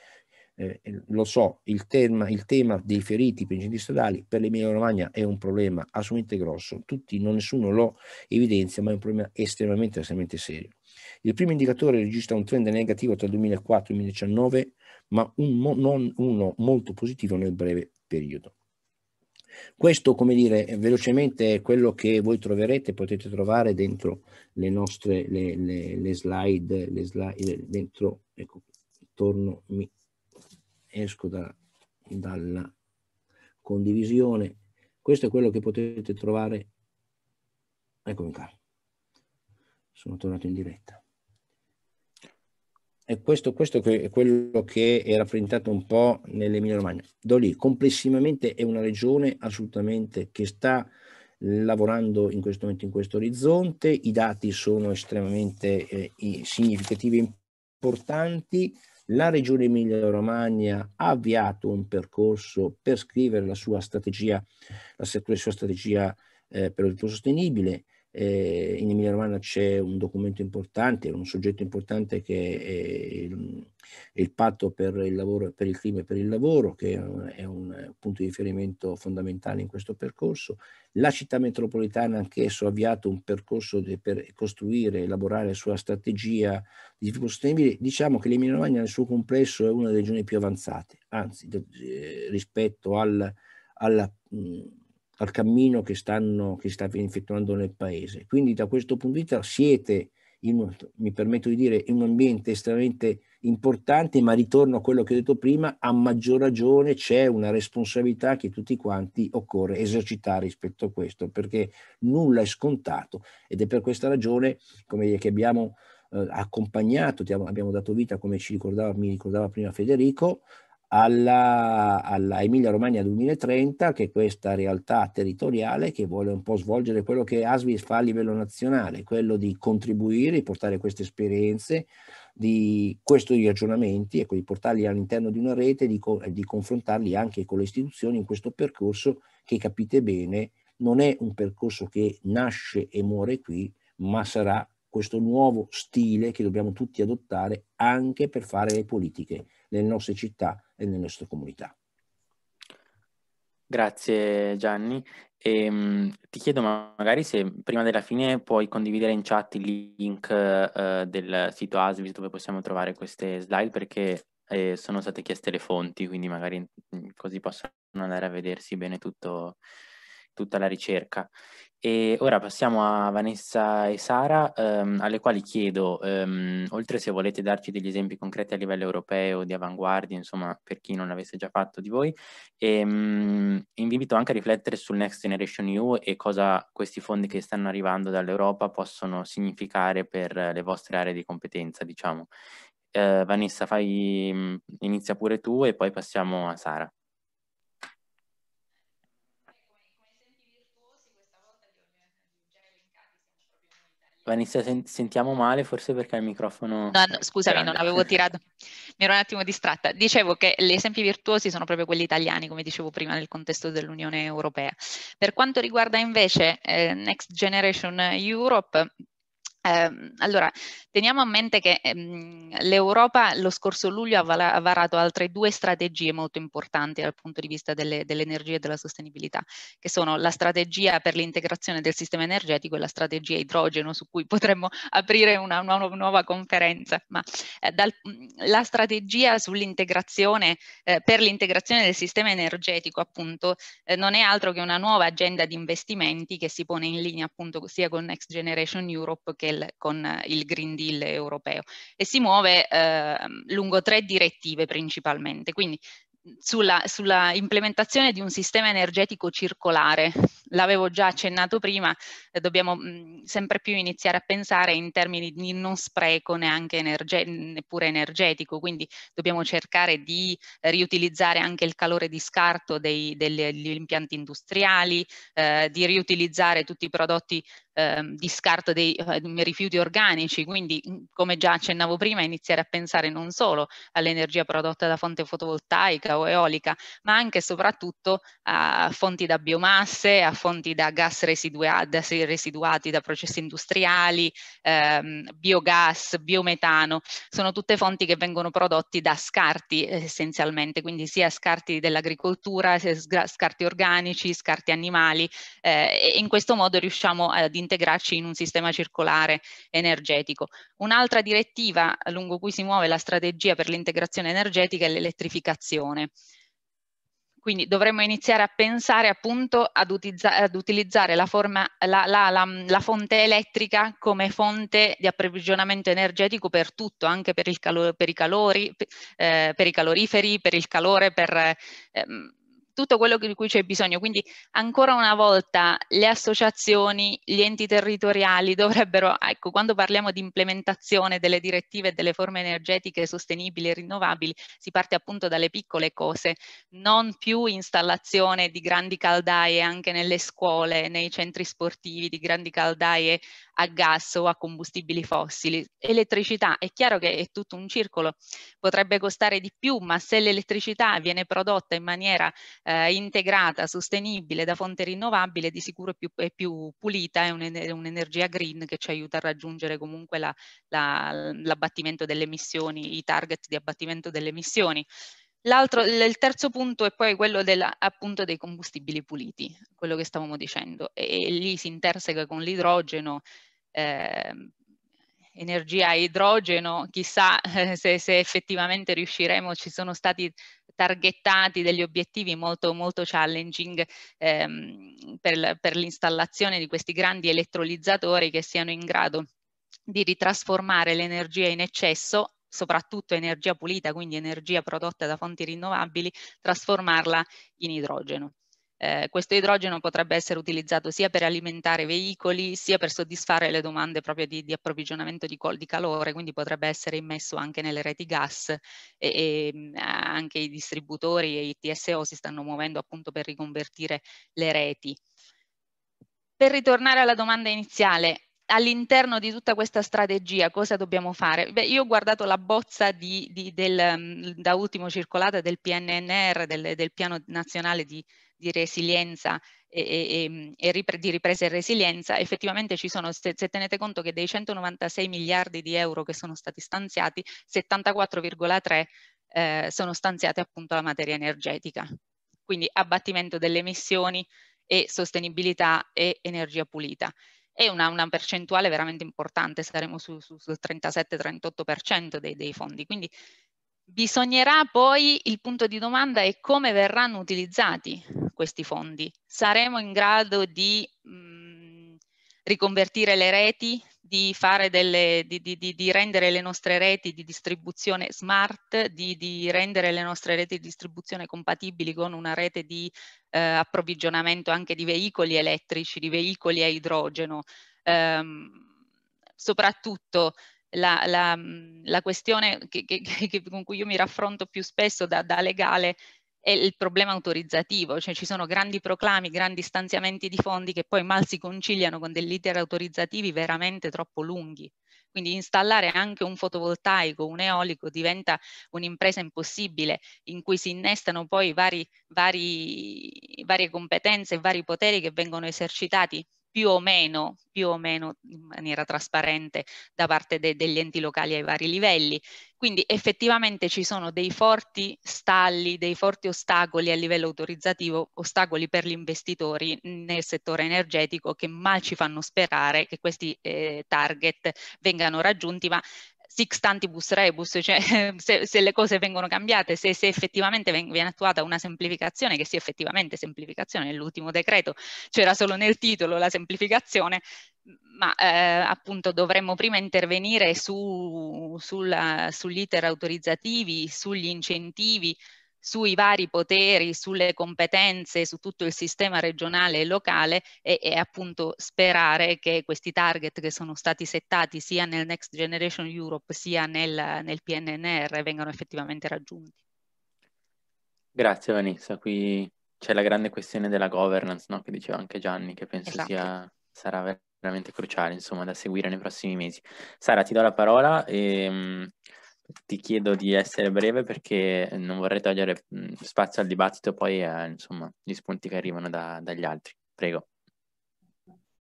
Eh, eh, lo so, il tema, il tema, dei feriti per incidenti stradali per l'Emilia Romagna è un problema assolutamente grosso, Tutti, non, nessuno lo evidenzia, ma è un problema estremamente, estremamente serio. Il primo indicatore registra un trend negativo tra il 2004 e il 2019, ma un mo- non uno molto positivo nel breve periodo. Questo, come dire, velocemente è quello che voi troverete, potete trovare dentro le nostre le, le, le slide, le slide, dentro, ecco, torno, mi esco da, dalla condivisione. Questo è quello che potete trovare. Eccomi qua. Sono tornato in diretta. E questo, questo è quello che è rappresentato un po' nell'Emilia Romagna. Do lì, complessivamente è una regione assolutamente che sta lavorando in questo momento in questo orizzonte, i dati sono estremamente eh, significativi e importanti, la regione Emilia-Romagna ha avviato un percorso per scrivere la sua strategia, la sua strategia eh, per il sostenibile, eh, in Emilia Romagna c'è un documento importante, un soggetto importante che è il, il patto per il, lavoro, per il clima e per il lavoro, che eh, è un eh, punto di riferimento fondamentale in questo percorso. La città metropolitana anch'esso ha avviato un percorso de, per costruire e elaborare la sua strategia di sviluppo sostenibile. Diciamo che l'Emilia Romagna nel suo complesso è una delle regioni più avanzate, anzi de, de, eh, rispetto al, alla... Mh, al cammino che, stanno, che sta effettuando nel paese. Quindi da questo punto di vista siete, in, mi permetto di dire, in un ambiente estremamente importante, ma ritorno a quello che ho detto prima, a maggior ragione c'è una responsabilità che tutti quanti occorre esercitare rispetto a questo, perché nulla è scontato ed è per questa ragione come che abbiamo eh, accompagnato, abbiamo dato vita, come ci ricordava, mi ricordava prima Federico, alla, alla, Emilia Romagna 2030, che è questa realtà territoriale che vuole un po' svolgere quello che ASVIS fa a livello nazionale, quello di contribuire, di portare queste esperienze, di questi ragionamenti, ecco, di portarli all'interno di una rete e di, di confrontarli anche con le istituzioni in questo percorso che capite bene non è un percorso che nasce e muore qui, ma sarà questo nuovo stile che dobbiamo tutti adottare anche per fare le politiche nelle nostre città e nelle nostre comunità. Grazie Gianni. E, ehm, ti chiedo magari se prima della fine puoi condividere in chat il link eh, del sito ASVIS dove possiamo trovare queste slide perché eh, sono state chieste le fonti, quindi magari mm, così possono andare a vedersi bene tutto, tutta la ricerca. E ora passiamo a Vanessa e Sara, ehm, alle quali chiedo, ehm, oltre se volete darci degli esempi concreti a livello europeo, di avanguardia, insomma, per chi non l'avesse già fatto di voi, ehm, invito anche a riflettere sul Next Generation EU e cosa questi fondi che stanno arrivando dall'Europa possono significare per le vostre aree di competenza, diciamo. Eh, Vanessa, fai, inizia pure tu e poi passiamo a Sara. Vanessa, sen- sentiamo male forse perché il microfono... No, no scusami, non avevo tirato, mi ero un attimo distratta. Dicevo che gli esempi virtuosi sono proprio quelli italiani, come dicevo prima, nel contesto dell'Unione Europea. Per quanto riguarda invece eh, Next Generation Europe, eh, allora, teniamo a mente che ehm, l'Europa lo scorso luglio ha, vala- ha, varato altre due strategie molto importanti dal punto di vista delle, dell'energia e della sostenibilità, che sono la strategia per l'integrazione del sistema energetico e la strategia idrogeno, su cui potremmo (laughs) aprire una, una, una nuova conferenza. Ma eh, dal, la strategia sull'integrazione, eh, per l'integrazione del sistema energetico, appunto, eh, non è altro che una nuova agenda di investimenti che si pone in linea appunto sia con Next Generation Europe che Merkel con il Green Deal europeo e si muove eh, lungo tre direttive principalmente, quindi sulla, sulla, implementazione di un sistema energetico circolare. L'avevo già accennato prima, eh, dobbiamo mh, mm, sempre più iniziare a pensare in termini di non spreco neanche energe- neppure energetico, quindi dobbiamo cercare di riutilizzare anche il calore di scarto dei, degli, degli impianti industriali, eh, di riutilizzare tutti i prodotti Ehm, di scarto dei eh, rifiuti organici, quindi mhmm, come già accennavo prima iniziare a pensare non solo all'energia prodotta da fonte fotovoltaica o eolica, ma anche e soprattutto a fonti da biomasse, a fonti da gas residua da residuati da processi industriali, ehm, biogas, biometano, sono tutte fonti che vengono prodotti da scarti essenzialmente, quindi sia scarti dell'agricoltura, scarti organici, scarti animali eh, e in questo modo riusciamo ad integrarci in un sistema circolare energetico. Un'altra direttiva lungo cui si muove la strategia per l'integrazione energetica è l'elettrificazione. Quindi dovremmo iniziare a pensare appunto ad, utilizza ad utilizzare la, forma, la, la, la, fonte elettrica come fonte di approvvigionamento energetico per tutto, anche per, per, i calori, per, eh, per, i caloriferi, per il calore, per... Ehm, tutto quello di cui c'è bisogno. Quindi ancora una volta le associazioni, gli enti territoriali dovrebbero, ecco, quando parliamo di implementazione delle direttive e delle forme energetiche sostenibili e rinnovabili, si parte appunto dalle piccole cose, non più installazione di grandi caldaie anche nelle scuole, nei centri sportivi, di grandi caldaie a gas o a combustibili fossili. Elettricità, è chiaro che è tutto un circolo, potrebbe costare di più, ma se l'elettricità viene prodotta in maniera eh, integrata, sostenibile da fonte rinnovabile, di sicuro è più, è più pulita, è, un'energia green che ci aiuta a raggiungere comunque la, la, l'abbattimento delle emissioni, i target di abbattimento delle emissioni. L'altro, il terzo punto è poi quello della, appunto dei combustibili puliti, quello che stavamo dicendo, e, e lì si interseca con l'idrogeno, eh, energia e idrogeno, chissà (laughs) se, se, effettivamente riusciremo, ci sono stati targettati, degli obiettivi molto, molto challenging ehm, per, per l'installazione di questi grandi elettrolizzatori che siano in grado di ritrasformare l'energia in eccesso soprattutto energia pulita, quindi energia prodotta da fonti rinnovabili, trasformarla in idrogeno. Eh, questo idrogeno potrebbe essere utilizzato sia per alimentare veicoli, sia per soddisfare le domande proprio di, di approvvigionamento di, di, calore, quindi potrebbe essere immesso anche nelle reti gas e, e anche i distributori e i TSO si stanno muovendo appunto per riconvertire le reti. Per ritornare alla domanda iniziale, all'interno di tutta questa strategia cosa dobbiamo fare? Beh, io ho guardato la bozza di, di, del, da ultimo circolata del PNNR, del, del Piano Nazionale di di resilienza e, e, e, mm, di ripresa e resilienza, effettivamente ci sono, se, se, tenete conto che dei 196 miliardi di euro che sono stati stanziati, 74,3 eh, sono stanziati appunto alla materia energetica, quindi abbattimento delle emissioni e sostenibilità e energia pulita. È una, una percentuale veramente importante, saremo sul su, su 37-38% dei, dei fondi, quindi Bisognerà poi, il punto di domanda è come verranno utilizzati questi fondi. Saremo in grado di mh, mm, riconvertire le reti, di, delle, di, di, di, rendere le nostre reti di distribuzione smart, di, rendere le nostre reti di distribuzione compatibili con una rete di eh, approvvigionamento anche di veicoli elettrici, di veicoli a idrogeno. Ehm, soprattutto la, la, mhmm, la questione che, che, che, con cui io mi raffronto più spesso da, da legale è il problema autorizzativo, cioè ci sono grandi proclami, grandi stanziamenti di fondi che poi mal si conciliano con degli iter autorizzativi veramente troppo lunghi. Quindi installare anche un fotovoltaico, un eolico diventa un'impresa impossibile in cui si innestano poi vari, vari, varie competenze e vari poteri che vengono esercitati più o meno, più o meno in maniera trasparente da parte de- degli enti locali ai vari livelli. Quindi effettivamente ci sono dei forti stalli, dei forti ostacoli a livello autorizzativo, ostacoli per gli investitori nel settore energetico che mal ci fanno sperare che questi eh, target vengano raggiunti, ma six tantibus rebus, cioè (laughs) se, se le cose vengono cambiate, se, se effettivamente veng- viene attuata una semplificazione, che sia effettivamente semplificazione, nell'ultimo decreto c'era solo nel titolo la semplificazione, ma eh, appunto dovremmo prima intervenire su, sulla, sugli iter autorizzativi, sugli incentivi, sui vari poteri, sulle competenze, su tutto il sistema regionale e locale e, e, appunto sperare che questi target che sono stati settati sia nel Next Generation Europe sia nel, nel PNNR vengano effettivamente raggiunti. Grazie Vanessa, qui c'è la grande questione della governance no? che diceva anche Gianni che penso esatto. sia, sarà veramente cruciale insomma da seguire nei prossimi mesi. Sara ti do la parola e ehm, ti chiedo di essere breve perché non vorrei togliere spazio al dibattito poi eh, insomma gli spunti che arrivano da, dagli altri. Prego.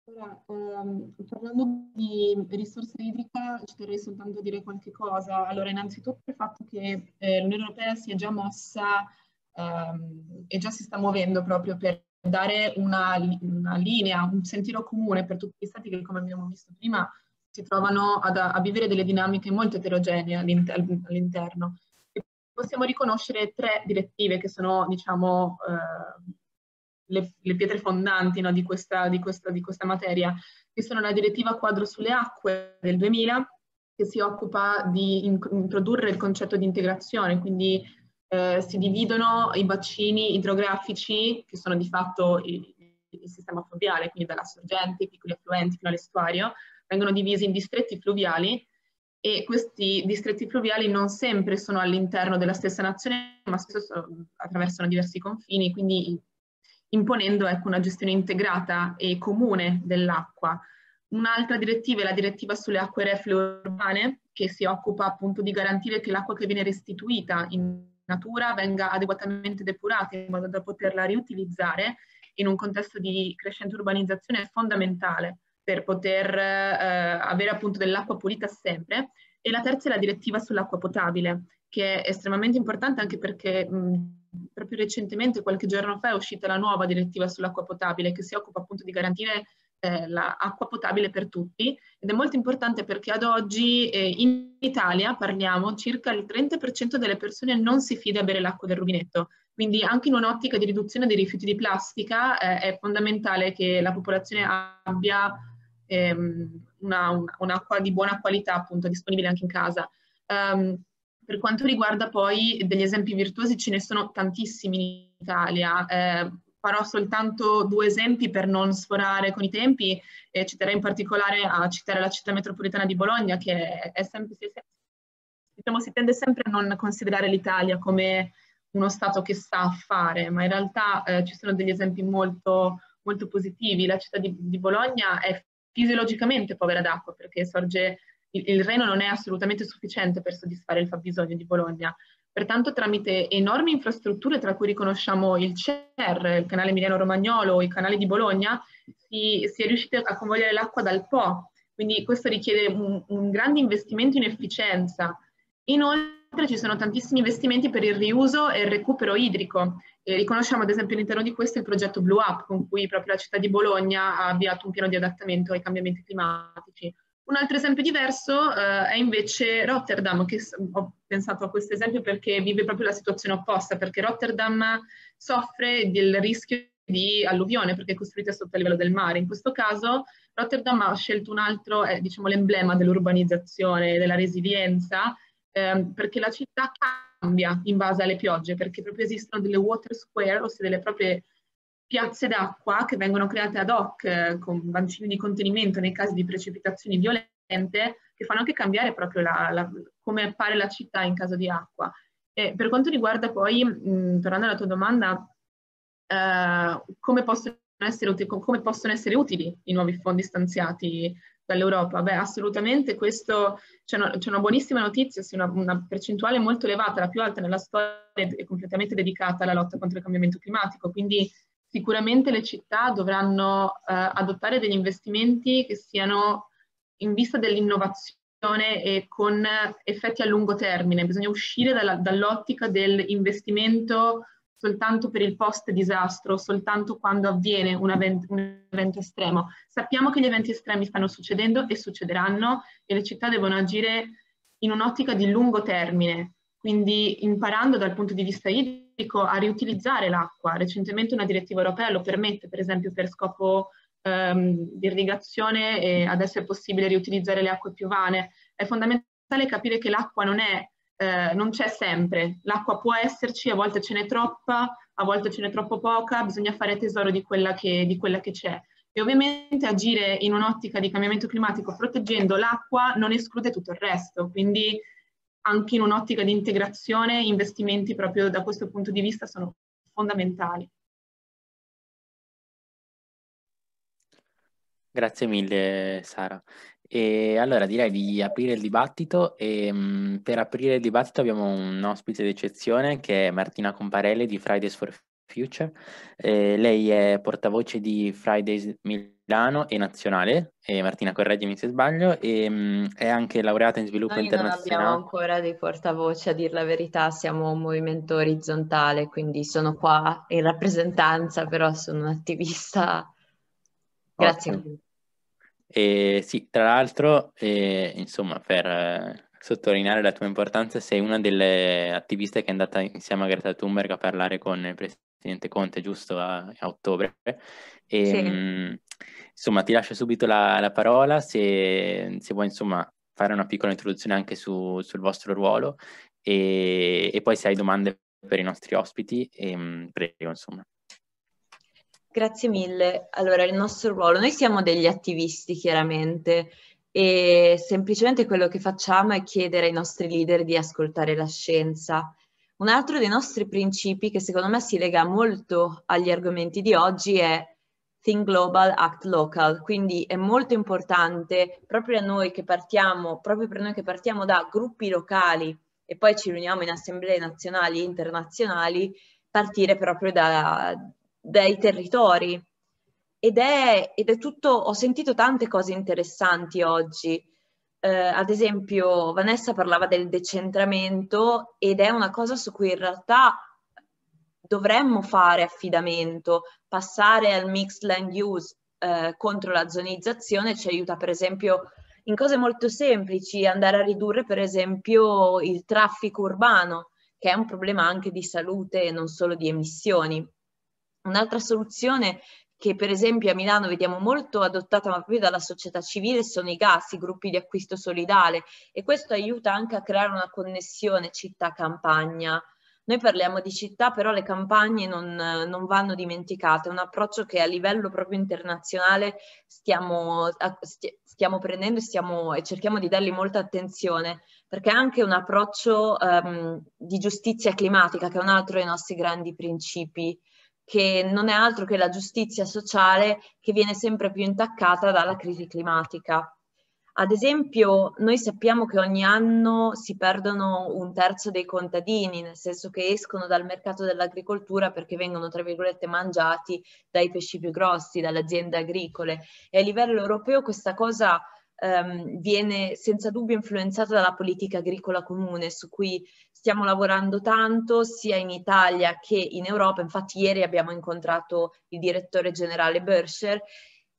Ora, ehm, parlando di risorse idriche ci vorrei soltanto dire qualche cosa. Allora, innanzitutto il fatto che eh, l'Unione Europea si è già mossa ehm, e già si sta muovendo proprio per dare una, una linea, un sentiero comune per tutti gli stati che, come abbiamo visto prima, si trovano ad, a vivere delle dinamiche molto eterogenee all'interno. Possiamo riconoscere tre direttive che sono, diciamo, eh, le, le, pietre fondanti no, di, questa, di, questa, di, questa, materia, che sono la direttiva quadro sulle acque del 2000, che si occupa di introdurre il concetto di integrazione, quindi eh, si dividono i bacini idrografici, che sono di fatto il, il sistema fluviale, quindi dalla sorgente, i piccoli affluenti fino all'estuario, vengono divisi in distretti fluviali e questi distretti fluviali non sempre sono all'interno della stessa nazione, ma spesso attraversano diversi confini, quindi imponendo ecco, una gestione integrata e comune dell'acqua. Un'altra direttiva è la direttiva sulle acque reflue urbane, che si occupa appunto di garantire che l'acqua che viene restituita in natura venga adeguatamente depurata in modo da poterla riutilizzare in un contesto di crescente urbanizzazione è fondamentale per poter eh, avere appunto dell'acqua pulita sempre. E la terza è la direttiva sull'acqua potabile, che è estremamente importante anche perché mh, proprio recentemente, qualche giorno fa, è uscita la nuova direttiva sull'acqua potabile che si occupa appunto di garantire eh, l'acqua potabile per tutti ed è molto importante perché ad oggi eh, in Italia parliamo circa il 30% delle persone non si fida a bere l'acqua del rubinetto. Quindi anche in un'ottica di riduzione dei rifiuti di plastica eh, è fondamentale che la popolazione abbia ehm, un'acqua una, di buona qualità appunto disponibile anche in casa. Um, per quanto riguarda poi degli esempi virtuosi ce ne sono tantissimi in Italia, eh, farò soltanto due esempi per non sforare con i tempi e citerei in particolare a citare la città metropolitana di Bologna che è, è sempre, diciamo, si tende sempre a non considerare l'Italia come uno Stato che sa fare, ma in realtà eh, ci sono degli esempi molto, molto positivi. La città di, di Bologna è fisiologicamente povera d'acqua perché sorge, il, il Reno non è assolutamente sufficiente per soddisfare il fabbisogno di Bologna. Pertanto tramite enormi infrastrutture, tra cui riconosciamo il CER, il canale Emiliano Romagnolo, i canali di Bologna, si, si è riusciti a convogliare l'acqua dal Po. Quindi questo richiede un, un grande investimento in efficienza. Inoltre Inoltre ci sono tantissimi investimenti per il riuso e il recupero idrico. E riconosciamo ad esempio all'interno di questo il progetto Blue Up, con cui proprio la città di Bologna ha avviato un piano di adattamento ai cambiamenti climatici. Un altro esempio diverso eh, è invece Rotterdam, che ho pensato a questo esempio perché vive proprio la situazione opposta, perché Rotterdam soffre del rischio di alluvione perché è costruita sotto il livello del mare. In questo caso Rotterdam ha scelto un altro, eh, diciamo l'emblema dell'urbanizzazione, della resilienza, Ehm, perché la città cambia in base alle piogge, perché proprio esistono delle water square, ossia delle proprie piazze d'acqua che vengono create ad hoc eh, con bancini di contenimento nei casi di precipitazioni violente, che fanno anche cambiare proprio la, la, come appare la città in caso di acqua. E per quanto riguarda poi, mh, tornando alla tua domanda, eh, come, possono essere, come possono essere utili i nuovi fondi stanziati dall'Europa? Beh, assolutamente questo, c'è una, una, buonissima notizia, sì, una, una, percentuale molto elevata, la più alta nella storia, è completamente dedicata alla lotta contro il cambiamento climatico, quindi sicuramente le città dovranno eh, adottare degli investimenti che siano in vista dell'innovazione e con effetti a lungo termine, bisogna uscire dall'ottica dell dell'investimento soltanto per il post-disastro, soltanto quando avviene un evento, un evento, estremo. Sappiamo che gli eventi estremi stanno succedendo e succederanno e le città devono agire in un'ottica di lungo termine, quindi imparando dal punto di vista idrico a riutilizzare l'acqua. Recentemente una direttiva europea lo permette, per esempio per scopo ehm, di irrigazione e adesso è possibile riutilizzare le acque piovane. È fondamentale capire che l'acqua non è eh, non c'è sempre, l'acqua può esserci, a volte ce n'è troppa, a volte ce n'è troppo poca, bisogna fare tesoro di quella che, di quella che c'è. E ovviamente agire in un'ottica di cambiamento climatico proteggendo l'acqua non esclude tutto il resto, quindi anche in un'ottica di integrazione investimenti proprio da questo punto di vista sono fondamentali. Grazie mille Sara. E allora direi di aprire il dibattito e mh, mhmm, per aprire il dibattito abbiamo un ospite d'eccezione che è Martina Comparelli di Fridays for Future. Eh, lei è portavoce di Fridays Milano e Nazionale. Eh, Martina, correggimi se sbaglio, e mh, mhmm, è anche laureata in sviluppo Noi internazionale. Non abbiamo ancora dei portavoce, a dire la verità, siamo un movimento orizzontale, quindi sono qua in rappresentanza, però sono un attivista. Grazie. Ottimo. E sì, tra l'altro, eh, insomma, per eh, sottolineare la tua importanza, sei una delle attiviste che è andata insieme a Greta Thunberg a parlare con il presidente Conte, giusto, a, a ottobre. E, sì. mh, ehm, insomma, ti lascio subito la, la parola se, se, vuoi, insomma, fare una piccola introduzione anche su, sul vostro ruolo e, e, poi se hai domande per i nostri ospiti, e, ehm, mh, prego, insomma. Grazie mille. Allora, il nostro ruolo, noi siamo degli attivisti chiaramente e semplicemente quello che facciamo è chiedere ai nostri leader di ascoltare la scienza. Un altro dei nostri principi che secondo me si lega molto agli argomenti di oggi è Think Global, Act Local, quindi è molto importante proprio, noi partiamo, proprio per noi che partiamo da gruppi locali e poi ci riuniamo in assemblee nazionali e internazionali, partire proprio da, dei territori. Ed è, ed è tutto, ho sentito tante cose interessanti oggi. Eh, ad esempio, Vanessa parlava del decentramento ed è una cosa su cui in realtà dovremmo fare affidamento, passare al mixed land use eh, contro la zonizzazione ci aiuta per esempio in cose molto semplici, andare a ridurre per esempio il traffico urbano, che è un problema anche di salute e non solo di emissioni. Un'altra soluzione che per esempio a Milano vediamo molto adottata ma proprio dalla società civile sono i GAS, i gruppi di acquisto solidale e questo aiuta anche a creare una connessione città-campagna. Noi parliamo di città, però le campagne non, non, vanno dimenticate, è un approccio che a livello proprio internazionale stiamo, stiamo prendendo stiamo, e cerchiamo di dargli molta attenzione, perché è anche un approccio um, di giustizia climatica, che è un altro dei nostri grandi principi che non è altro che la giustizia sociale che viene sempre più intaccata dalla crisi climatica. Ad esempio, noi sappiamo che ogni anno si perdono un terzo dei contadini, nel senso che escono dal mercato dell'agricoltura perché vengono, tra virgolette, mangiati dai pesci più grossi, dalle aziende agricole. E a livello europeo questa cosa ehm, viene senza dubbio influenzata dalla politica agricola comune, su cui stiamo lavorando tanto sia in Italia che in Europa, infatti ieri abbiamo incontrato il direttore generale Bersher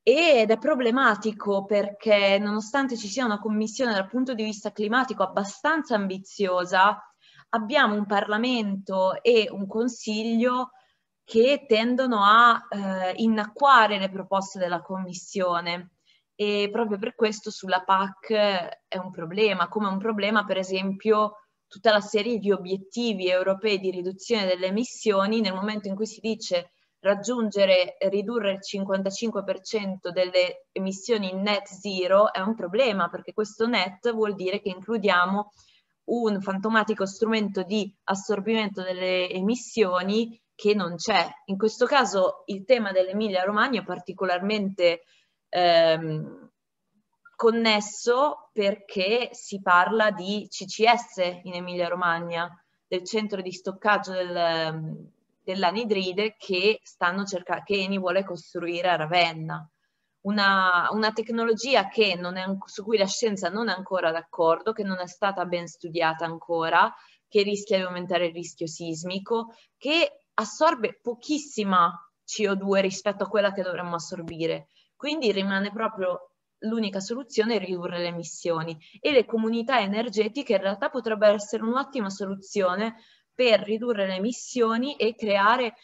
ed è problematico perché nonostante ci sia una commissione dal punto di vista climatico abbastanza ambiziosa, abbiamo un Parlamento e un Consiglio che tendono a eh, innacquare le proposte della Commissione e proprio per questo sulla PAC è un problema, come un problema per esempio tutta la serie di obiettivi europei di riduzione delle emissioni, nel momento in cui si dice raggiungere, ridurre il 55% delle emissioni in net zero è un problema perché questo net vuol dire che includiamo un fantomatico strumento di assorbimento delle emissioni che non c'è. In questo caso il tema dell'Emilia Romagna è particolarmente ehm, connesso perché si parla di CCS in Emilia Romagna, del centro di stoccaggio del, ehm, dell'anidride che, cerca- che Eni vuole costruire a Ravenna. Una, una, tecnologia è, su cui la scienza non è ancora d'accordo, che non è stata ben studiata ancora, che rischia di aumentare il rischio sismico, che assorbe pochissima CO2 rispetto a quella che dovremmo assorbire. Quindi rimane proprio l'unica soluzione è ridurre le emissioni e le comunità energetiche in realtà potrebbero essere un'ottima soluzione per ridurre le emissioni e creare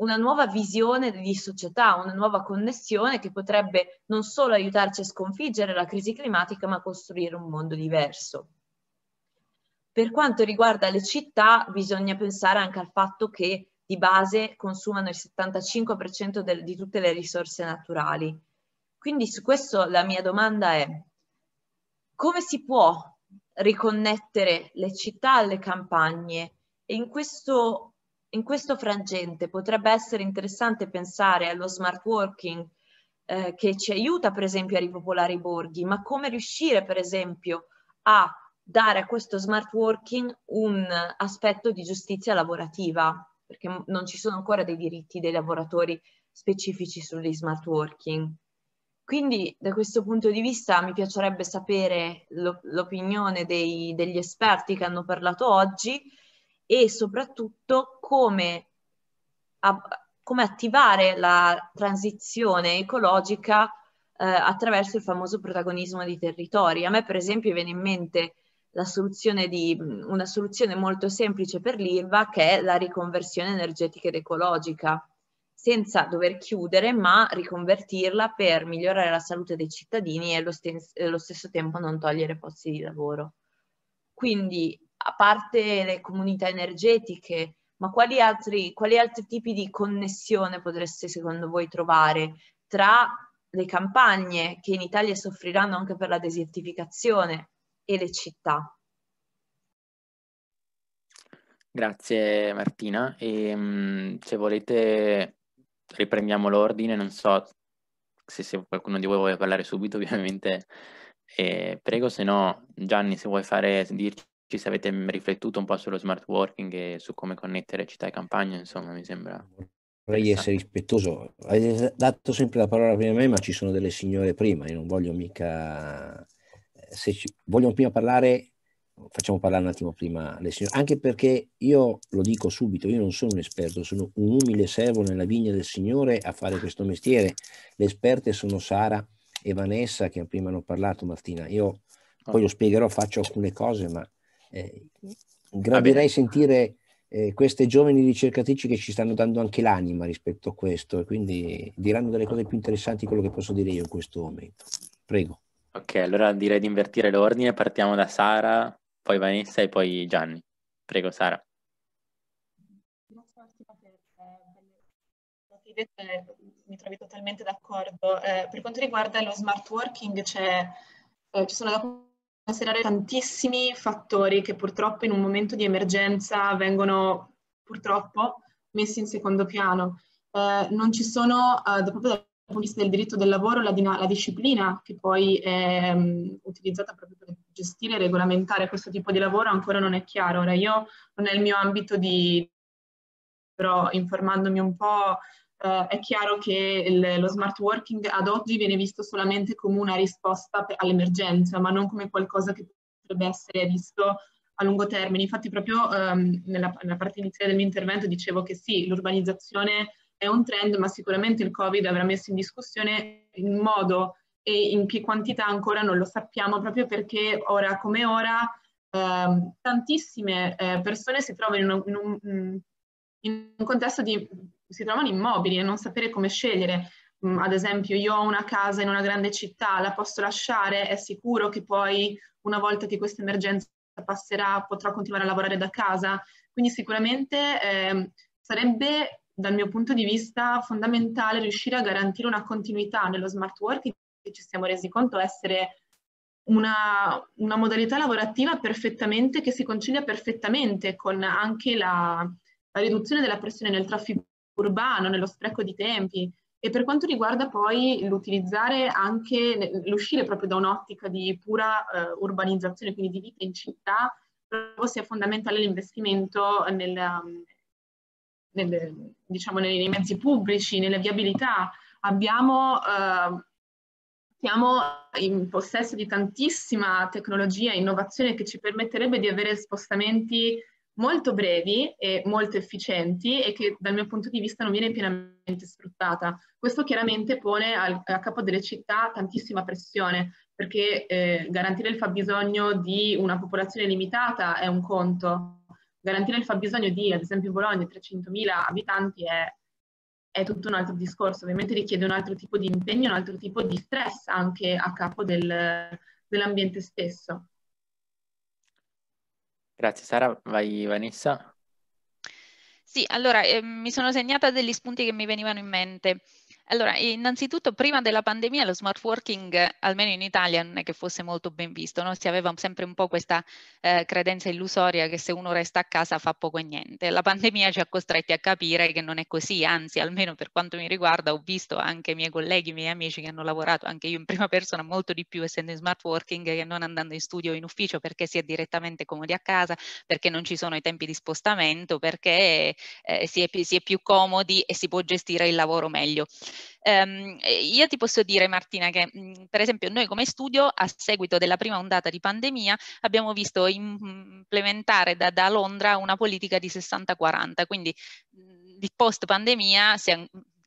una nuova visione di società, una nuova connessione che potrebbe non solo aiutarci a sconfiggere la crisi climatica, ma costruire un mondo diverso. Per quanto riguarda le città, bisogna pensare anche al fatto che di base consumano il 75% del, di tutte le risorse naturali quindi su questo la mia domanda è come si può riconnettere le città alle campagne e in questo, in questo frangente potrebbe essere interessante pensare allo smart working eh, che ci aiuta per esempio a ripopolare i borghi, ma come riuscire per esempio a dare a questo smart working un aspetto di giustizia lavorativa, perché non ci sono ancora dei diritti dei lavoratori specifici sugli smart working. Quindi da questo punto di vista mi piacerebbe sapere l'op- l'opinione dei, degli esperti che hanno parlato oggi e soprattutto come, ab- come attivare la transizione ecologica eh, attraverso il famoso protagonismo dei territori. A me per esempio viene in mente soluzione di, una soluzione molto semplice per l'IRVA che è la riconversione energetica ed ecologica senza dover chiudere, ma riconvertirla per migliorare la salute dei cittadini e allo, stes- allo stesso tempo non togliere posti di lavoro. Quindi, a parte le comunità energetiche, ma quali altri, quali altri tipi di connessione potreste secondo voi trovare tra le campagne che in Italia soffriranno anche per la desertificazione e le città? Grazie Martina e ehm, se volete riprendiamo l'ordine, non so se, se qualcuno di voi vuole parlare subito (laughs) ovviamente, eh, prego, se no Gianni se vuoi fare, dirci se avete riflettuto un po' sullo smart working e su come connettere città e campagna, insomma mi sembra vorrei essere rispettoso. Hai dato sempre la parola prima a me, ma ci sono delle signore prima, io non voglio mica... Eh, se ci... Vogliono prima parlare facciamo parlare un attimo prima le signore, anche perché io lo dico subito, io non sono un esperto, sono un umile servo nella vigna del Signore a fare questo mestiere. Le esperte sono Sara e Vanessa che prima hanno parlato Martina. Io ah. poi lo spiegherò, faccio alcune cose, ma eh, gradirei sentire eh, queste giovani ricercatrici che ci stanno dando anche l'anima rispetto a questo e quindi diranno delle cose più interessanti di quello che posso dire io in questo momento. Prego. Ok, allora direi di invertire l'ordine, partiamo da Sara, poi Vanessa e poi Gianni. Prego Sara. Eh, eh, mi trovi totalmente d'accordo. Eh, per quanto riguarda lo smart working, eh, ci sono da considerare tantissimi fattori che purtroppo in un momento di emergenza vengono purtroppo messi in secondo piano. Eh, non ci sono, eh, proprio dal punto di vista del diritto del lavoro, la, la disciplina che poi è um, utilizzata proprio per gestire e regolamentare questo tipo di lavoro ancora non è chiaro. Ora io non è il mio ambito di... però informandomi un po' eh, è chiaro che il, lo smart working ad oggi viene visto solamente come una risposta all'emergenza, ma non come qualcosa che potrebbe essere visto a lungo termine. Infatti proprio ehm, nella, nella parte iniziale del mio intervento dicevo che sì, l'urbanizzazione è un trend, ma sicuramente il Covid avrà messo in discussione il modo e in che quantità ancora non lo sappiamo proprio perché ora come ora eh, tantissime eh, persone si trovano in un, in, un, mm, in un, contesto di si trovano immobili e non sapere come scegliere. Mm, ad esempio, io ho una casa in una grande città, la posso lasciare, è sicuro che poi una volta che questa emergenza passerà potrò continuare a lavorare da casa. Quindi sicuramente eh, sarebbe dal mio punto di vista fondamentale riuscire a garantire una continuità nello smart working che ci siamo resi conto essere una, una modalità lavorativa perfettamente, che si concilia perfettamente con anche la, la riduzione della pressione nel traffico urbano, nello spreco di tempi. E per quanto riguarda poi l'utilizzare anche, l'uscire proprio da un'ottica di pura uh, urbanizzazione, quindi di vita in città, proprio sia fondamentale l'investimento nel, um, nel, diciamo, nei, mezzi pubblici, nelle viabilità. Abbiamo uh, siamo in possesso di tantissima tecnologia e innovazione che ci permetterebbe di avere spostamenti molto brevi e molto efficienti e che dal mio punto di vista non viene pienamente sfruttata. Questo chiaramente pone al, a capo delle città tantissima pressione perché eh, garantire il fabbisogno di una popolazione limitata è un conto, garantire il fabbisogno di ad esempio Bologna 300.000 abitanti è è tutto un altro discorso, ovviamente richiede un altro tipo di impegno, un altro tipo di stress anche a capo del, dell'ambiente stesso. Grazie Sara, vai Vanessa. Sì, allora eh, mi sono segnata degli spunti che mi venivano in mente. Allora, innanzitutto prima della pandemia lo smart working, almeno in Italia, non è che fosse molto ben visto, no? si aveva sempre un po' questa eh, credenza illusoria che se uno resta a casa fa poco e niente. La pandemia ci ha costretti a capire che non è così, anzi almeno per quanto mi riguarda ho visto anche i miei colleghi, i miei amici che hanno lavorato, anche io in prima persona, molto di più essendo in smart working che non andando in studio o in ufficio perché si è direttamente comodi a casa, perché non ci sono i tempi di spostamento, perché eh, si, è, si è più comodi e si può gestire il lavoro meglio. Ehm, io ti posso dire Martina che mm, per esempio noi come studio a seguito della prima ondata di pandemia abbiamo visto implementare da, da Londra una politica di 60-40, quindi mm, di post pandemia si,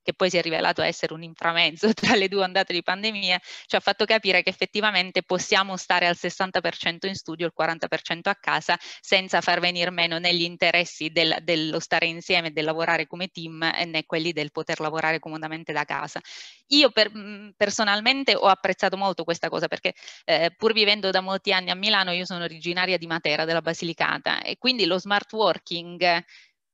che poi si è rivelato essere un inframezzo (laughs) tra le due ondate di pandemia, ci ha fatto capire che effettivamente possiamo stare al 60% in studio, il 40% a casa, senza far venire meno né gli interessi del, dello stare insieme, del lavorare come team, eh, né quelli del poter lavorare comodamente da casa. Io per, mm, personalmente ho apprezzato molto questa cosa perché eh, pur vivendo da molti anni a Milano, io sono originaria di Matera, della Basilicata, e quindi lo smart working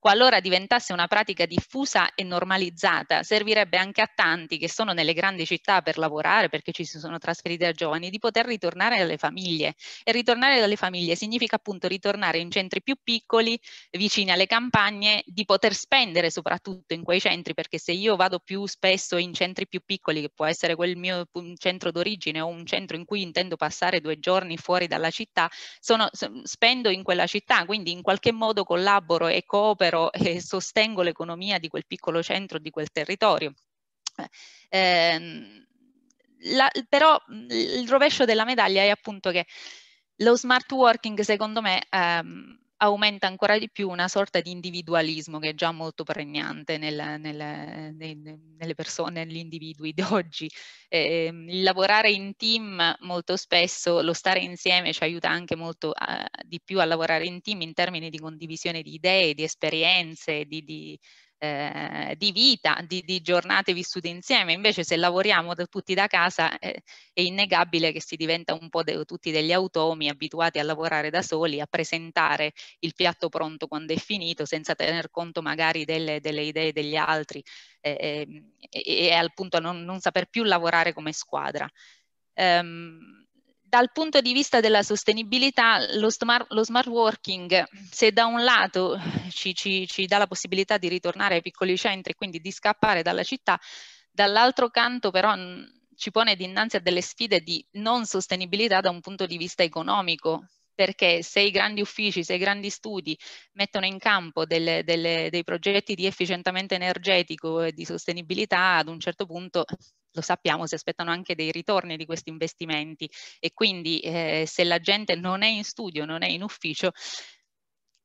Qualora diventasse una pratica diffusa e normalizzata, servirebbe anche a tanti che sono nelle grandi città per lavorare, perché ci si sono trasferiti da giovani, di poter ritornare alle famiglie. E ritornare dalle famiglie significa appunto ritornare in centri più piccoli, vicini alle campagne, di poter spendere soprattutto in quei centri, perché se io vado più spesso in centri più piccoli, che può essere quel mio centro d'origine o un centro in cui intendo passare due giorni fuori dalla città, sono, spendo in quella città, quindi in qualche modo collaboro e coopero centro e eh, sostengo l'economia di quel piccolo centro, di quel territorio. Eh, ehm, la, però il rovescio della medaglia è appunto che lo smart working secondo me ehm, aumenta ancora di più una sorta di individualismo che è già molto pregnante nella, nella, nelle persone, negli individui (laughs) di oggi. Eh, il lavorare in team molto spesso, lo stare insieme ci aiuta anche molto a, di più a lavorare in team in termini di condivisione di idee, di esperienze, di, di eh, di vita, di, di, giornate vissute insieme. Invece se lavoriamo da, tutti da casa eh, è innegabile che si diventa un po' de, tutti degli automi abituati a lavorare da soli, a presentare il piatto pronto quando è finito, senza tener conto magari delle, delle idee degli altri eh, ehm, e, e, appunto non, non saper più lavorare come squadra. Um, dal punto di vista della sostenibilità, lo smart, lo smart working, se da un lato ci, ci, ci dà la possibilità di ritornare ai piccoli centri e quindi di scappare dalla città, dall'altro canto però ci pone dinanzi a delle sfide di non sostenibilità da un punto di vista economico, perché se i grandi uffici, se i grandi studi mettono in campo delle, delle, dei progetti di efficientamento energetico e di sostenibilità, ad un certo punto lo sappiamo, si aspettano anche dei ritorni di questi investimenti e quindi eh, se la gente non è in studio, non è in ufficio,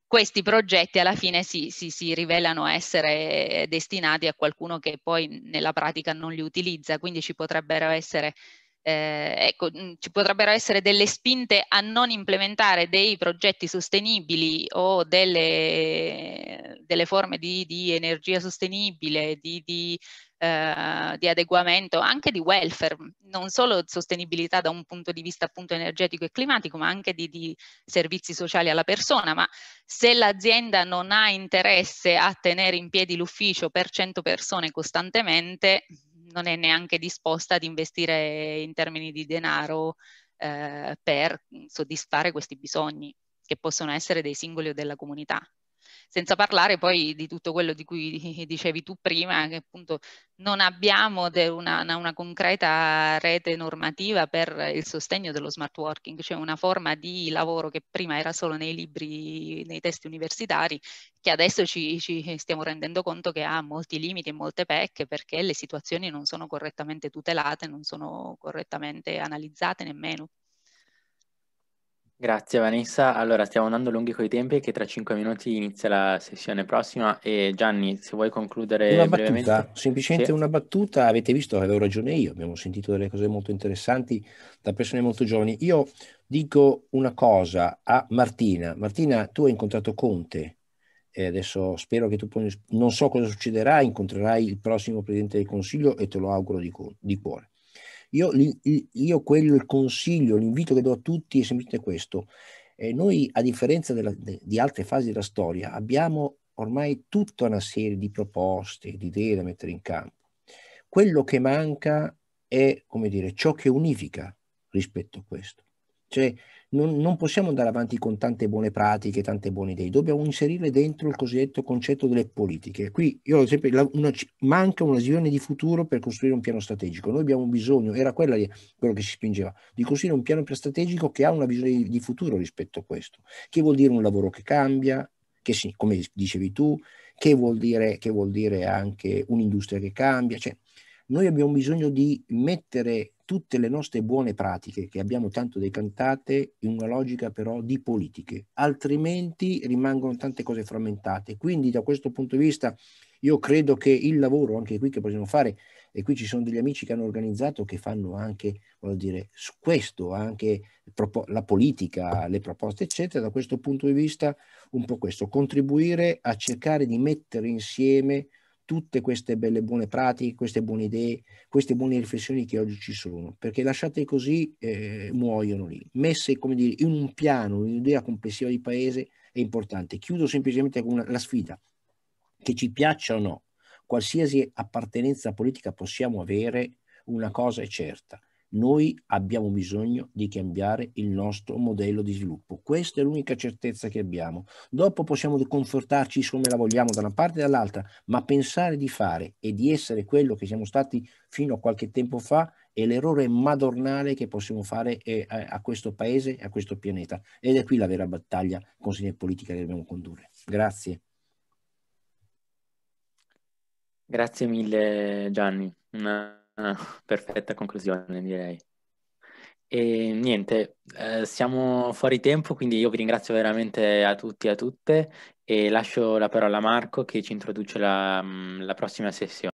questi progetti alla fine si, si, si, rivelano essere destinati a qualcuno che poi nella pratica non li utilizza, quindi ci potrebbero essere, eh, ecco, mm, ci potrebbero essere delle spinte a non implementare dei progetti sostenibili o delle, delle forme di, di, energia sostenibile, di, di eh, di adeguamento anche di welfare, non solo sostenibilità da un punto di vista appunto energetico e climatico, ma anche di, di servizi sociali alla persona, ma se l'azienda non ha interesse a tenere in piedi l'ufficio per 100 persone costantemente, non è neanche disposta ad investire in termini di denaro eh, per soddisfare questi bisogni che possono essere dei singoli o della comunità senza parlare poi di tutto quello di cui (laughs) dicevi tu prima, che appunto non abbiamo una, una, concreta rete normativa per il sostegno dello smart working, cioè una forma di lavoro che prima era solo nei libri, nei testi universitari, che adesso ci, ci stiamo rendendo conto che ha molti limiti e molte pecche perché le situazioni non sono correttamente tutelate, non sono correttamente analizzate nemmeno. Grazie Vanessa. Allora, stiamo andando lunghi coi tempi che tra cinque minuti inizia la sessione prossima e Gianni, se vuoi concludere una brevemente. Battuta, semplicemente sì. una battuta, avete visto, avevo ragione io, abbiamo sentito delle cose molto interessanti da persone molto giovani. Io dico una cosa a Martina. Martina, tu hai incontrato Conte, e adesso spero che tu non so cosa succederà, incontrerai il prossimo Presidente del Consiglio e te lo auguro di, cu- di cuore. Io, io quello, il consiglio, l'invito che do a tutti è semplicemente questo. Eh, noi, a differenza della, di altre fasi della storia, abbiamo ormai tutta una serie di proposte, di idee da mettere in campo. Quello che manca è, come dire, ciò che unifica rispetto a questo. Cioè, non, non, possiamo andare avanti con tante buone pratiche, tante buone idee, dobbiamo inserire dentro il cosiddetto concetto delle politiche. Qui io, ho sempre, la, una, manca una visione di futuro per costruire un piano strategico, noi abbiamo bisogno, era quella di, quello che si spingeva, di costruire un piano strategico che ha una visione di, di futuro rispetto a questo, che vuol dire un lavoro che cambia, che si, come dicevi tu, che vuol dire, che vuol dire anche un'industria che cambia. Cioè, noi abbiamo bisogno di mettere tutte le nostre buone pratiche che abbiamo tanto decantate in una logica però di politiche, altrimenti rimangono tante cose frammentate. Quindi da questo punto di vista io credo che il lavoro anche qui che possiamo fare, e qui ci sono degli amici che hanno organizzato, che fanno anche, voglio dire, su questo, anche la politica, le proposte, eccetera, da questo punto di vista un po' questo, contribuire a cercare di mettere insieme tutte queste belle buone pratiche, queste buone idee, queste buone riflessioni che oggi ci sono, perché lasciate così eh, muoiono lì. Messe come dire, in un piano, in un'idea complessiva di paese è importante. Chiudo semplicemente con una, la sfida, che ci piaccia o no, qualsiasi appartenenza politica possiamo avere, una cosa è certa, noi abbiamo bisogno di cambiare il nostro modello di sviluppo. Questa è l'unica certezza che abbiamo. Dopo possiamo confortarci come la vogliamo da una parte e dall'altra, ma pensare di fare e di essere quello che siamo stati fino a qualche tempo fa è l'errore madornale che possiamo fare eh, a questo paese e a questo pianeta. Ed è qui la vera battaglia con consegna politica che dobbiamo condurre. Grazie. Grazie mille Gianni. Una Ah, perfetta conclusione, direi. E niente, eh, siamo fuori tempo, quindi io vi ringrazio veramente a tutti e a tutte e lascio la parola a Marco che ci introduce la, mm, la prossima sessione.